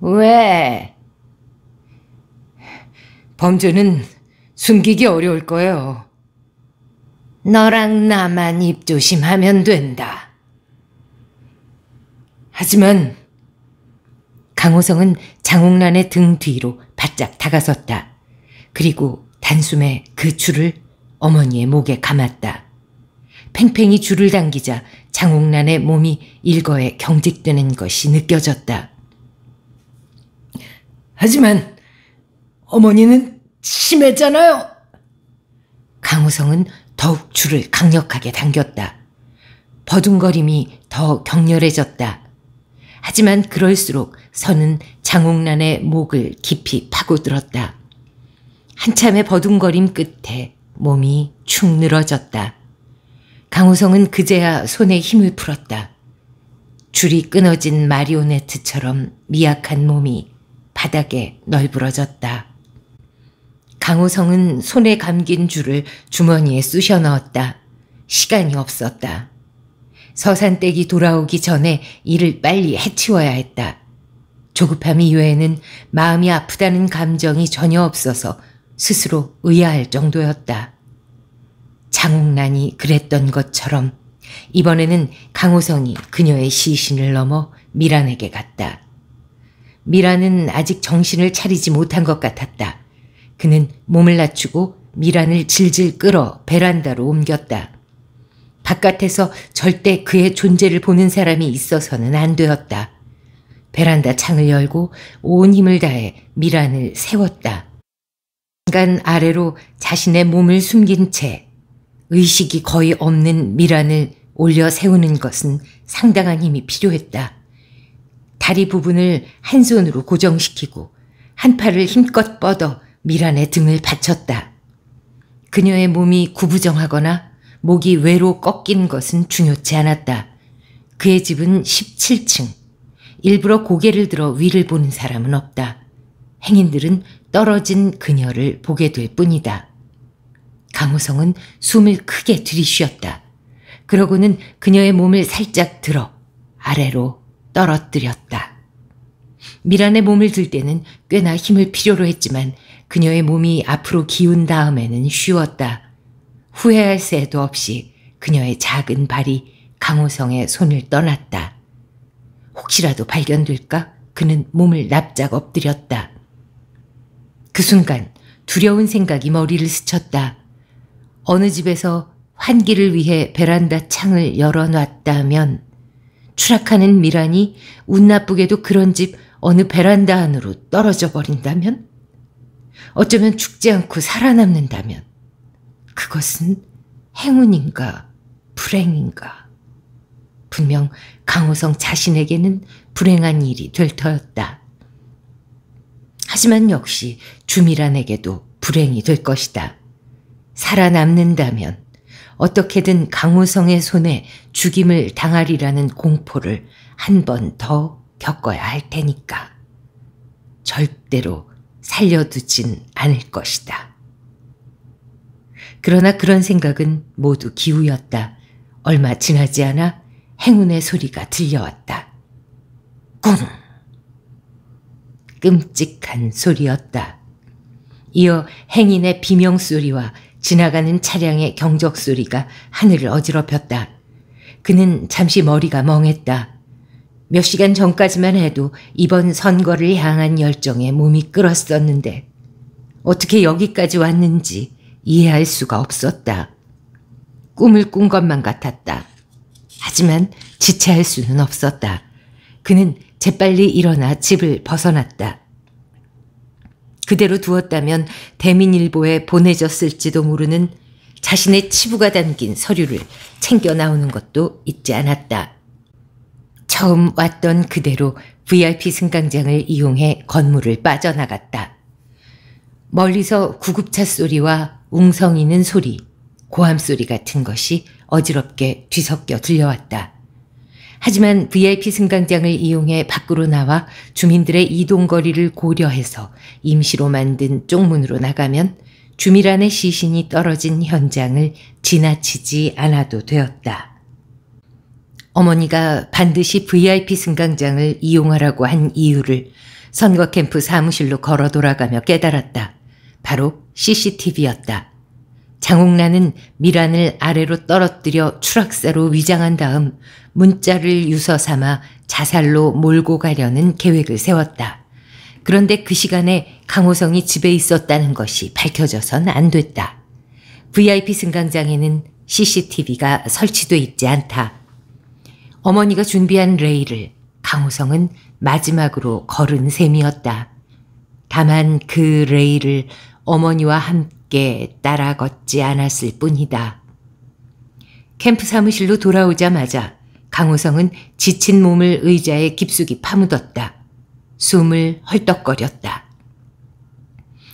왜? 범죄는 숨기기 어려울 거예요. 너랑 나만 입조심하면 된다. 하지만 강호성은 장옥란의 등 뒤로 바짝 다가섰다. 그리고 단숨에 그 줄을 어머니의 목에 감았다. 팽팽히 줄을 당기자 장옥란의 몸이 일거에 경직되는 것이 느껴졌다. 하지만 어머니는 심했잖아요. 강호성은 더욱 줄을 강력하게 당겼다. 버둥거림이 더 격렬해졌다. 하지만 그럴수록 선은 장홍란의 목을 깊이 파고들었다. 한참의 버둥거림 끝에 몸이 축 늘어졌다. 강우성은 그제야 손에 힘을 풀었다. 줄이 끊어진 마리오네트처럼 미약한 몸이 바닥에 널브러졌다. 강호성은 손에 감긴 줄을 주머니에 쑤셔 넣었다. 시간이 없었다. 서산댁이 돌아오기 전에 일을 빨리 해치워야 했다. 조급함 이외에는 마음이 아프다는 감정이 전혀 없어서 스스로 의아할 정도였다. 장욱란이 그랬던 것처럼 이번에는 강호성이 그녀의 시신을 넘어 미란에게 갔다. 미란은 아직 정신을 차리지 못한 것 같았다. 그는 몸을 낮추고 미란을 질질 끌어 베란다로 옮겼다. 바깥에서 절대 그의 존재를 보는 사람이 있어서는 안 되었다. 베란다 창을 열고 온 힘을 다해 미란을 세웠다. 간간 아래로 자신의 몸을 숨긴 채 의식이 거의 없는 미란을 올려 세우는 것은 상당한 힘이 필요했다. 다리 부분을 한 손으로 고정시키고 한 팔을 힘껏 뻗어 미란의 등을 받쳤다. 그녀의 몸이 구부정하거나 목이 외로 꺾인 것은 중요치 않았다. 그의 집은 17층. 일부러 고개를 들어 위를 보는 사람은 없다. 행인들은 떨어진 그녀를 보게 될 뿐이다. 강호성은 숨을 크게 들이쉬었다. 그러고는 그녀의 몸을 살짝 들어 아래로 떨어뜨렸다. 미란의 몸을 들 때는 꽤나 힘을 필요로 했지만 그녀의 몸이 앞으로 기운 다음에는 쉬웠다. 후회할 새도 없이 그녀의 작은 발이 강호성의 손을 떠났다. 혹시라도 발견될까? 그는 몸을 납작 엎드렸다. 그 순간 두려운 생각이 머리를 스쳤다. 어느 집에서 환기를 위해 베란다 창을 열어놨다면 추락하는 미란이 운 나쁘게도 그런 집 어느 베란다 안으로 떨어져 버린다면 어쩌면 죽지 않고 살아남는다면 그것은 행운인가 불행인가. 분명 강호성 자신에게는 불행한 일이 될 터였다. 하지만 역시 주미란에게도 불행이 될 것이다. 살아남는다면 어떻게든 강호성의 손에 죽임을 당하리라는 공포를 한 번 더 겪어야 할 테니까. 절대로 살려두진 않을 것이다. 그러나 그런 생각은 모두 기우였다. 얼마 지나지 않아 행운의 소리가 들려왔다. 꿍! 끔찍한 소리였다. 이어 행인의 비명소리와 지나가는 차량의 경적소리가 하늘을 어지럽혔다. 그는 잠시 머리가 멍했다. 몇 시간 전까지만 해도 이번 선거를 향한 열정에 몸이 끌었었는데 어떻게 여기까지 왔는지 이해할 수가 없었다. 꿈을 꾼 것만 같았다. 하지만 지체할 수는 없었다. 그는 재빨리 일어나 집을 벗어났다. 그대로 두었다면 대민일보에 보내졌을지도 모르는 자신의 치부가 담긴 서류를 챙겨 나오는 것도 잊지 않았다. 처음 왔던 그대로 VIP 승강장을 이용해 건물을 빠져나갔다. 멀리서 구급차 소리와 웅성이는 소리, 고함 소리 같은 것이 어지럽게 뒤섞여 들려왔다. 하지만 VIP 승강장을 이용해 밖으로 나와 주민들의 이동거리를 고려해서 임시로 만든 쪽문으로 나가면 주미란의 시신이 떨어진 현장을 지나치지 않아도 되었다. 어머니가 반드시 VIP 승강장을 이용하라고 한 이유를 선거 캠프 사무실로 걸어 돌아가며 깨달았다. 바로 CCTV였다. 장옥란은 미란을 아래로 떨어뜨려 추락사로 위장한 다음 문자를 유서 삼아 자살로 몰고 가려는 계획을 세웠다. 그런데 그 시간에 강호성이 집에 있었다는 것이 밝혀져선 안 됐다. VIP 승강장에는 CCTV가 설치돼 있지 않다. 어머니가 준비한 레일을 강호성은 마지막으로 걸은 셈이었다. 다만 그 레일을 어머니와 함께 따라 걷지 않았을 뿐이다. 캠프 사무실로 돌아오자마자 강호성은 지친 몸을 의자에 깊숙이 파묻었다. 숨을 헐떡거렸다.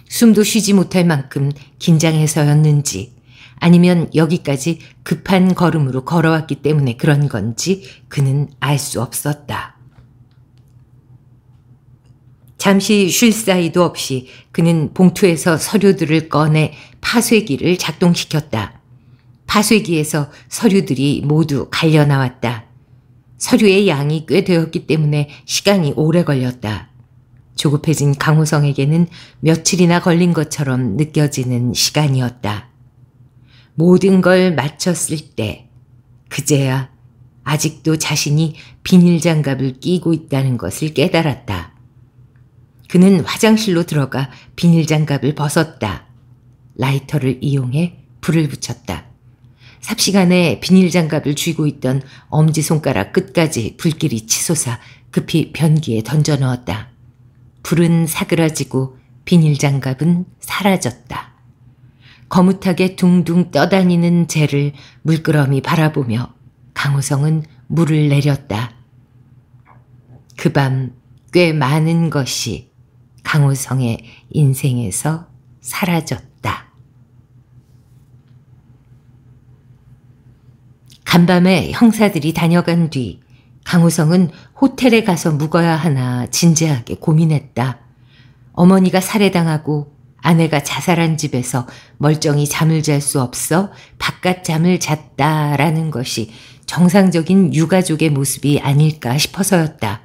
숨도 쉬지 못할 만큼 긴장해서였는지 아니면 여기까지 급한 걸음으로 걸어왔기 때문에 그런 건지 그는 알 수 없었다. 잠시 쉴 사이도 없이 그는 봉투에서 서류들을 꺼내 파쇄기를 작동시켰다. 파쇄기에서 서류들이 모두 갈려 나왔다. 서류의 양이 꽤 되었기 때문에 시간이 오래 걸렸다. 조급해진 강호성에게는 며칠이나 걸린 것처럼 느껴지는 시간이었다. 모든 걸 마쳤을 때 그제야 아직도 자신이 비닐장갑을 끼고 있다는 것을 깨달았다. 그는 화장실로 들어가 비닐장갑을 벗었다. 라이터를 이용해 불을 붙였다. 삽시간에 비닐장갑을 쥐고 있던 엄지손가락 끝까지 불길이 치솟아 급히 변기에 던져 넣었다. 불은 사그라지고 비닐장갑은 사라졌다. 거뭇하게 둥둥 떠다니는 쟤를 물끄러미 바라보며 강호성은 물을 내렸다. 그 밤 꽤 많은 것이 강호성의 인생에서 사라졌다. 간밤에 형사들이 다녀간 뒤 강호성은 호텔에 가서 묵어야 하나 진지하게 고민했다. 어머니가 살해당하고 아내가 자살한 집에서 멀쩡히 잠을 잘 수 없어 바깥 잠을 잤다라는 것이 정상적인 유가족의 모습이 아닐까 싶어서였다.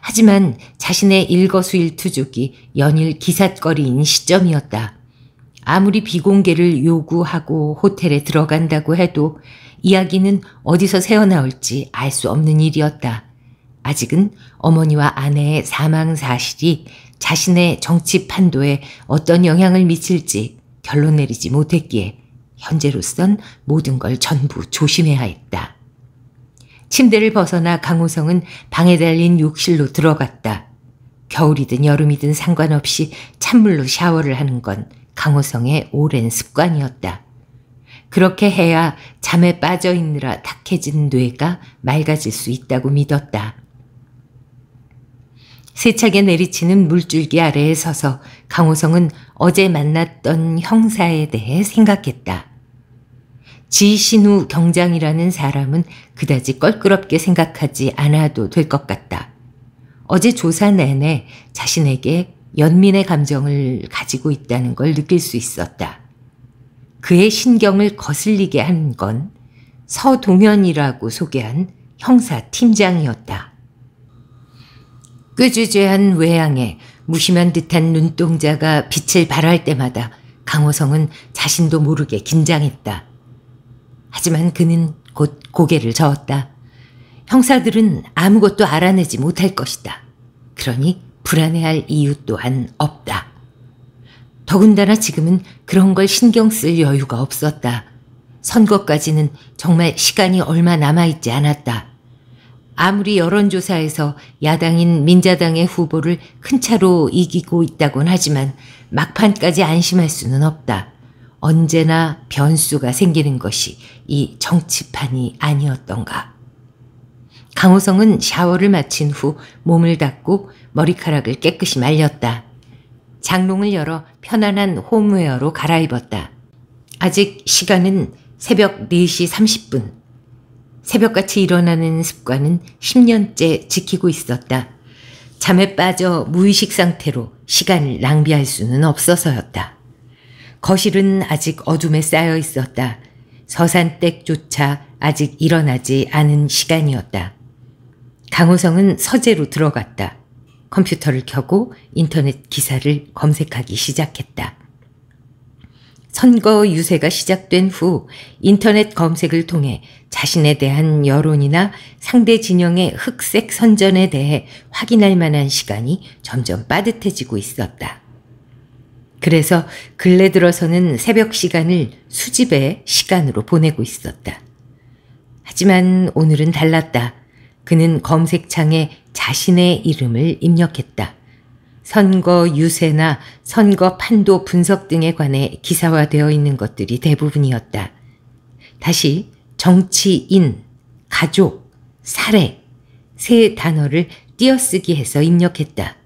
하지만 자신의 일거수일투족이 연일 기삿거리인 시점이었다. 아무리 비공개를 요구하고 호텔에 들어간다고 해도 이야기는 어디서 새어나올지 알 수 없는 일이었다. 아직은 어머니와 아내의 사망 사실이 자신의 정치 판도에 어떤 영향을 미칠지 결론 내리지 못했기에 현재로선 모든 걸 전부 조심해야 했다. 침대를 벗어나 강호성은 방에 달린 욕실로 들어갔다. 겨울이든 여름이든 상관없이 찬물로 샤워를 하는 건 강호성의 오랜 습관이었다. 그렇게 해야 잠에 빠져 있느라 탁해진 뇌가 맑아질 수 있다고 믿었다. 세차게 내리치는 물줄기 아래에 서서 강호성은 어제 만났던 형사에 대해 생각했다. 지신우 경장이라는 사람은 그다지 껄끄럽게 생각하지 않아도 될 것 같다. 어제 조사 내내 자신에게 연민의 감정을 가지고 있다는 걸 느낄 수 있었다. 그의 신경을 거슬리게 한 건 서동현이라고 소개한 형사 팀장이었다. 꾀죄죄한 외양에 무심한 듯한 눈동자가 빛을 발할 때마다 강호성은 자신도 모르게 긴장했다. 하지만 그는 곧 고개를 저었다. 형사들은 아무것도 알아내지 못할 것이다. 그러니 불안해할 이유 또한 없다. 더군다나 지금은 그런 걸 신경 쓸 여유가 없었다. 선거까지는 정말 시간이 얼마 남아있지 않았다. 아무리 여론조사에서 야당인 민자당의 후보를 큰 차로 이기고 있다곤 하지만 막판까지 안심할 수는 없다. 언제나 변수가 생기는 것이 이 정치판이 아니었던가. 강호성은 샤워를 마친 후 몸을 닦고 머리카락을 깨끗이 말렸다. 장롱을 열어 편안한 홈웨어로 갈아입었다. 아직 시간은 새벽 4시 30분. 새벽같이 일어나는 습관은 10년째 지키고 있었다. 잠에 빠져 무의식 상태로 시간을 낭비할 수는 없어서였다. 거실은 아직 어둠에 쌓여 있었다. 서산댁조차 아직 일어나지 않은 시간이었다. 강호성은 서재로 들어갔다. 컴퓨터를 켜고 인터넷 기사를 검색하기 시작했다. 선거 유세가 시작된 후 인터넷 검색을 통해 자신에 대한 여론이나 상대 진영의 흑색 선전에 대해 확인할 만한 시간이 점점 빠듯해지고 있었다. 그래서 근래 들어서는 새벽 시간을 수집의 시간으로 보내고 있었다. 하지만 오늘은 달랐다. 그는 검색창에 자신의 이름을 입력했다. 선거 유세나 선거 판도 분석 등에 관해 기사화되어 있는 것들이 대부분이었다. 다시 정치인, 가족, 사례 세 단어를 띄어쓰기해서 입력했다.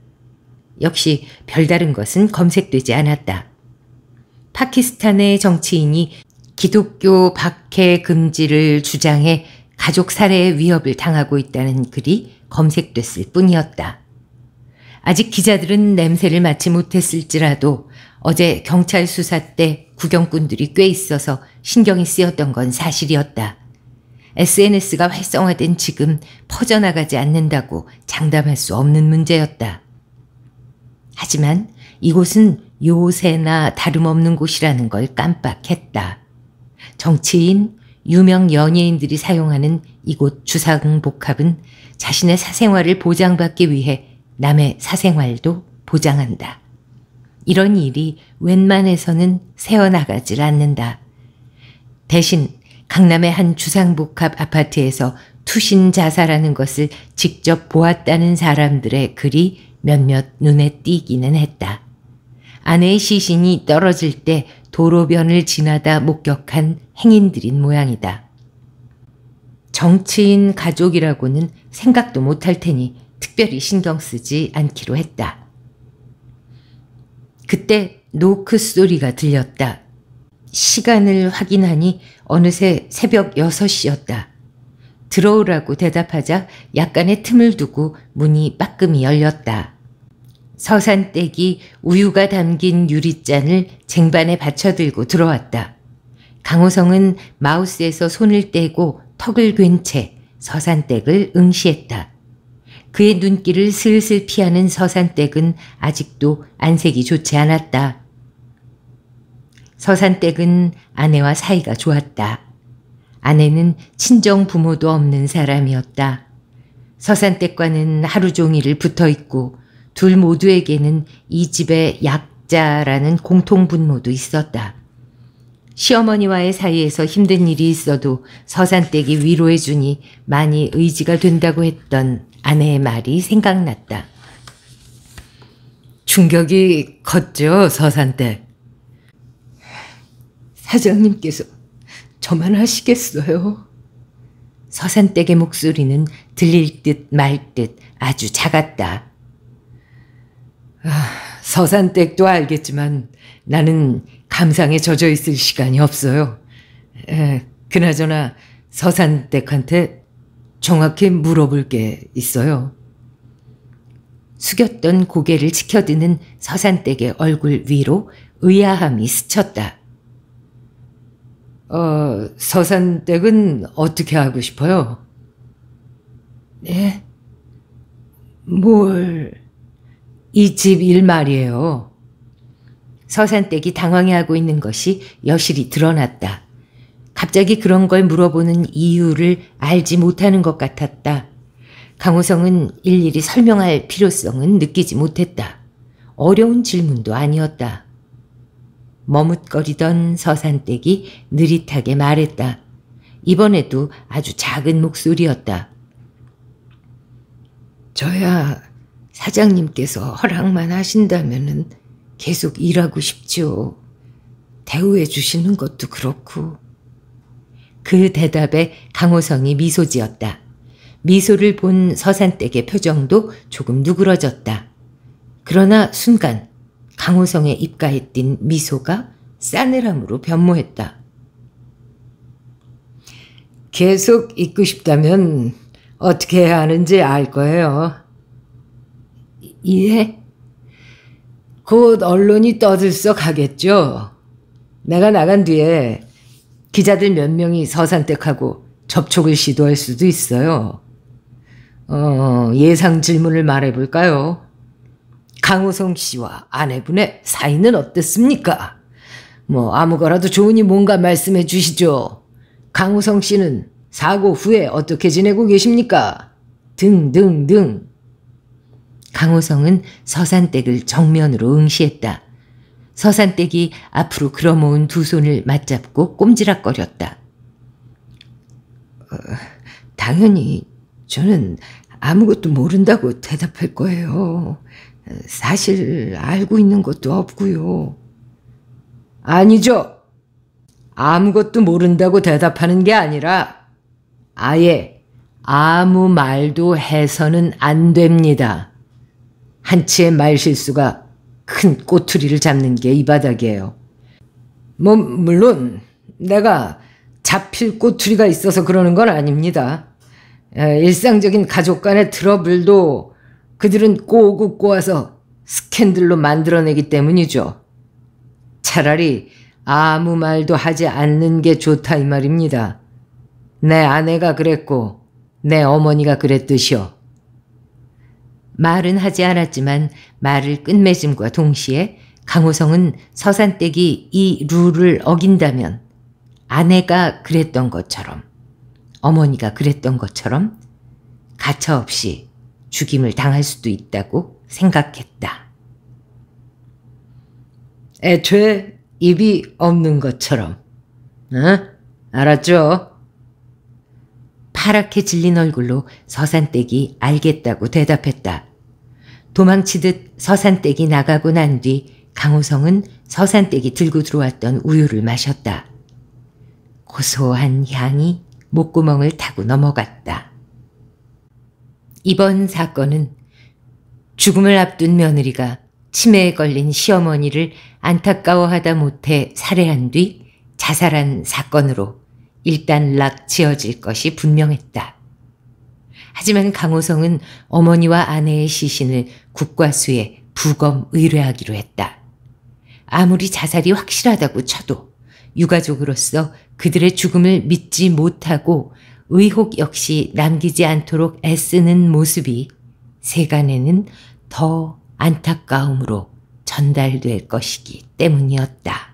역시 별다른 것은 검색되지 않았다. 파키스탄의 정치인이 기독교 박해 금지를 주장해 가족 살해의 위협을 당하고 있다는 글이 검색됐을 뿐이었다. 아직 기자들은 냄새를 맡지 못했을지라도 어제 경찰 수사 때 구경꾼들이 꽤 있어서 신경이 쓰였던 건 사실이었다. SNS가 활성화된 지금 퍼져나가지 않는다고 장담할 수 없는 문제였다. 하지만 이곳은 요새나 다름없는 곳이라는 걸 깜빡했다. 정치인, 유명 연예인들이 사용하는 이곳 주상복합은 자신의 사생활을 보장받기 위해 남의 사생활도 보장한다. 이런 일이 웬만해서는 새어나가질 않는다. 대신 강남의 한 주상복합 아파트에서 투신 자살하는 것을 직접 보았다는 사람들의 글이 몇몇 눈에 띄기는 했다. 아내의 시신이 떨어질 때 도로변을 지나다 목격한 행인들인 모양이다. 정치인 가족이라고는 생각도 못할 테니 특별히 신경 쓰지 않기로 했다. 그때 노크 소리가 들렸다. 시간을 확인하니 어느새 새벽 6시였다. 들어오라고 대답하자 약간의 틈을 두고 문이 빠끔히 열렸다. 서산댁이 우유가 담긴 유리잔을 쟁반에 받쳐들고 들어왔다. 강호성은 마우스에서 손을 떼고 턱을 괸 채 서산댁을 응시했다. 그의 눈길을 슬슬 피하는 서산댁은 아직도 안색이 좋지 않았다. 서산댁은 아내와 사이가 좋았다. 아내는 친정 부모도 없는 사람이었다. 서산댁과는 하루 종일 붙어 있고 둘 모두에게는 이 집의 약자라는 공통분모도 있었다. 시어머니와의 사이에서 힘든 일이 있어도 서산댁이 위로해주니 많이 의지가 된다고 했던 아내의 말이 생각났다. 충격이 컸죠, 서산댁. 사장님께서 저만 하시겠어요? 서산댁의 목소리는 들릴 듯 말 듯 아주 작았다. 아, 서산댁도 알겠지만 나는 감상에 젖어 있을 시간이 없어요. 에, 그나저나 서산댁한테 정확히 물어볼 게 있어요. 숙였던 고개를 치켜드는 서산댁의 얼굴 위로 의아함이 스쳤다. 어, 서산댁은 어떻게 하고 싶어요? 네? 뭘... 이 집 일 말이에요. 서산댁이 당황해하고 있는 것이 여실히 드러났다. 갑자기 그런 걸 물어보는 이유를 알지 못하는 것 같았다. 강호성은 일일이 설명할 필요성은 느끼지 못했다. 어려운 질문도 아니었다. 머뭇거리던 서산댁이 느릿하게 말했다. 이번에도 아주 작은 목소리였다. 저야 사장님께서 허락만 하신다면은 계속 일하고 싶지요. 대우해 주시는 것도 그렇고 그 대답에 강호성이 미소 지었다. 미소를 본 서산댁의 표정도 조금 누그러졌다. 그러나 순간 강호성의 입가에 띈 미소가 싸늘함으로 변모했다. 계속 있고 싶다면 어떻게 해야 하는지 알 거예요. 예? 곧 언론이 떠들썩 하겠죠. 내가 나간 뒤에 기자들 몇 명이 서산댁하고 접촉을 시도할 수도 있어요. 어, 예상 질문을 말해볼까요? 강호성 씨와 아내분의 사이는 어땠습니까? 뭐 아무거라도 좋으니 뭔가 말씀해 주시죠. 강호성 씨는 사고 후에 어떻게 지내고 계십니까? 등등등. 강호성은 서산댁을 정면으로 응시했다. 서산댁이 앞으로 그러모은두 손을 맞잡고 꼼지락거렸다. 어, 당연히 저는 아무것도 모른다고 대답할 거예요. 사실 알고 있는 것도 없고요. 아니죠. 아무것도 모른다고 대답하는 게 아니라 아예 아무 말도 해서는 안 됩니다. 한치의 말실수가 큰 꼬투리를 잡는 게 이 바닥이에요. 뭐, 물론 내가 잡힐 꼬투리가 있어서 그러는 건 아닙니다. 일상적인 가족 간의 트러블도 그들은 꼬고 꼬아서 스캔들로 만들어내기 때문이죠. 차라리 아무 말도 하지 않는 게 좋다 이 말입니다. 내 아내가 그랬고 내 어머니가 그랬듯이요. 말은 하지 않았지만 말을 끝맺음과 동시에 강호성은 서산댁이 이 룰을 어긴다면 아내가 그랬던 것처럼 어머니가 그랬던 것처럼 가차없이 죽임을 당할 수도 있다고 생각했다. 애초에 입이 없는 것처럼. 응? 알았죠? 파랗게 질린 얼굴로 서산댁이 알겠다고 대답했다. 도망치듯 서산댁이 나가고 난 뒤 강호성은 서산댁이 들고 들어왔던 우유를 마셨다. 고소한 향이 목구멍을 타고 넘어갔다. 이번 사건은 죽음을 앞둔 며느리가 치매에 걸린 시어머니를 안타까워하다 못해 살해한 뒤 자살한 사건으로 일단락 지어질 것이 분명했다. 하지만 강호성은 어머니와 아내의 시신을 국과수에 부검 의뢰하기로 했다. 아무리 자살이 확실하다고 쳐도 유가족으로서 그들의 죽음을 믿지 못하고 의혹 역시 남기지 않도록 애쓰는 모습이 세간에는 더 안타까움으로 전달될 것이기 때문이었다.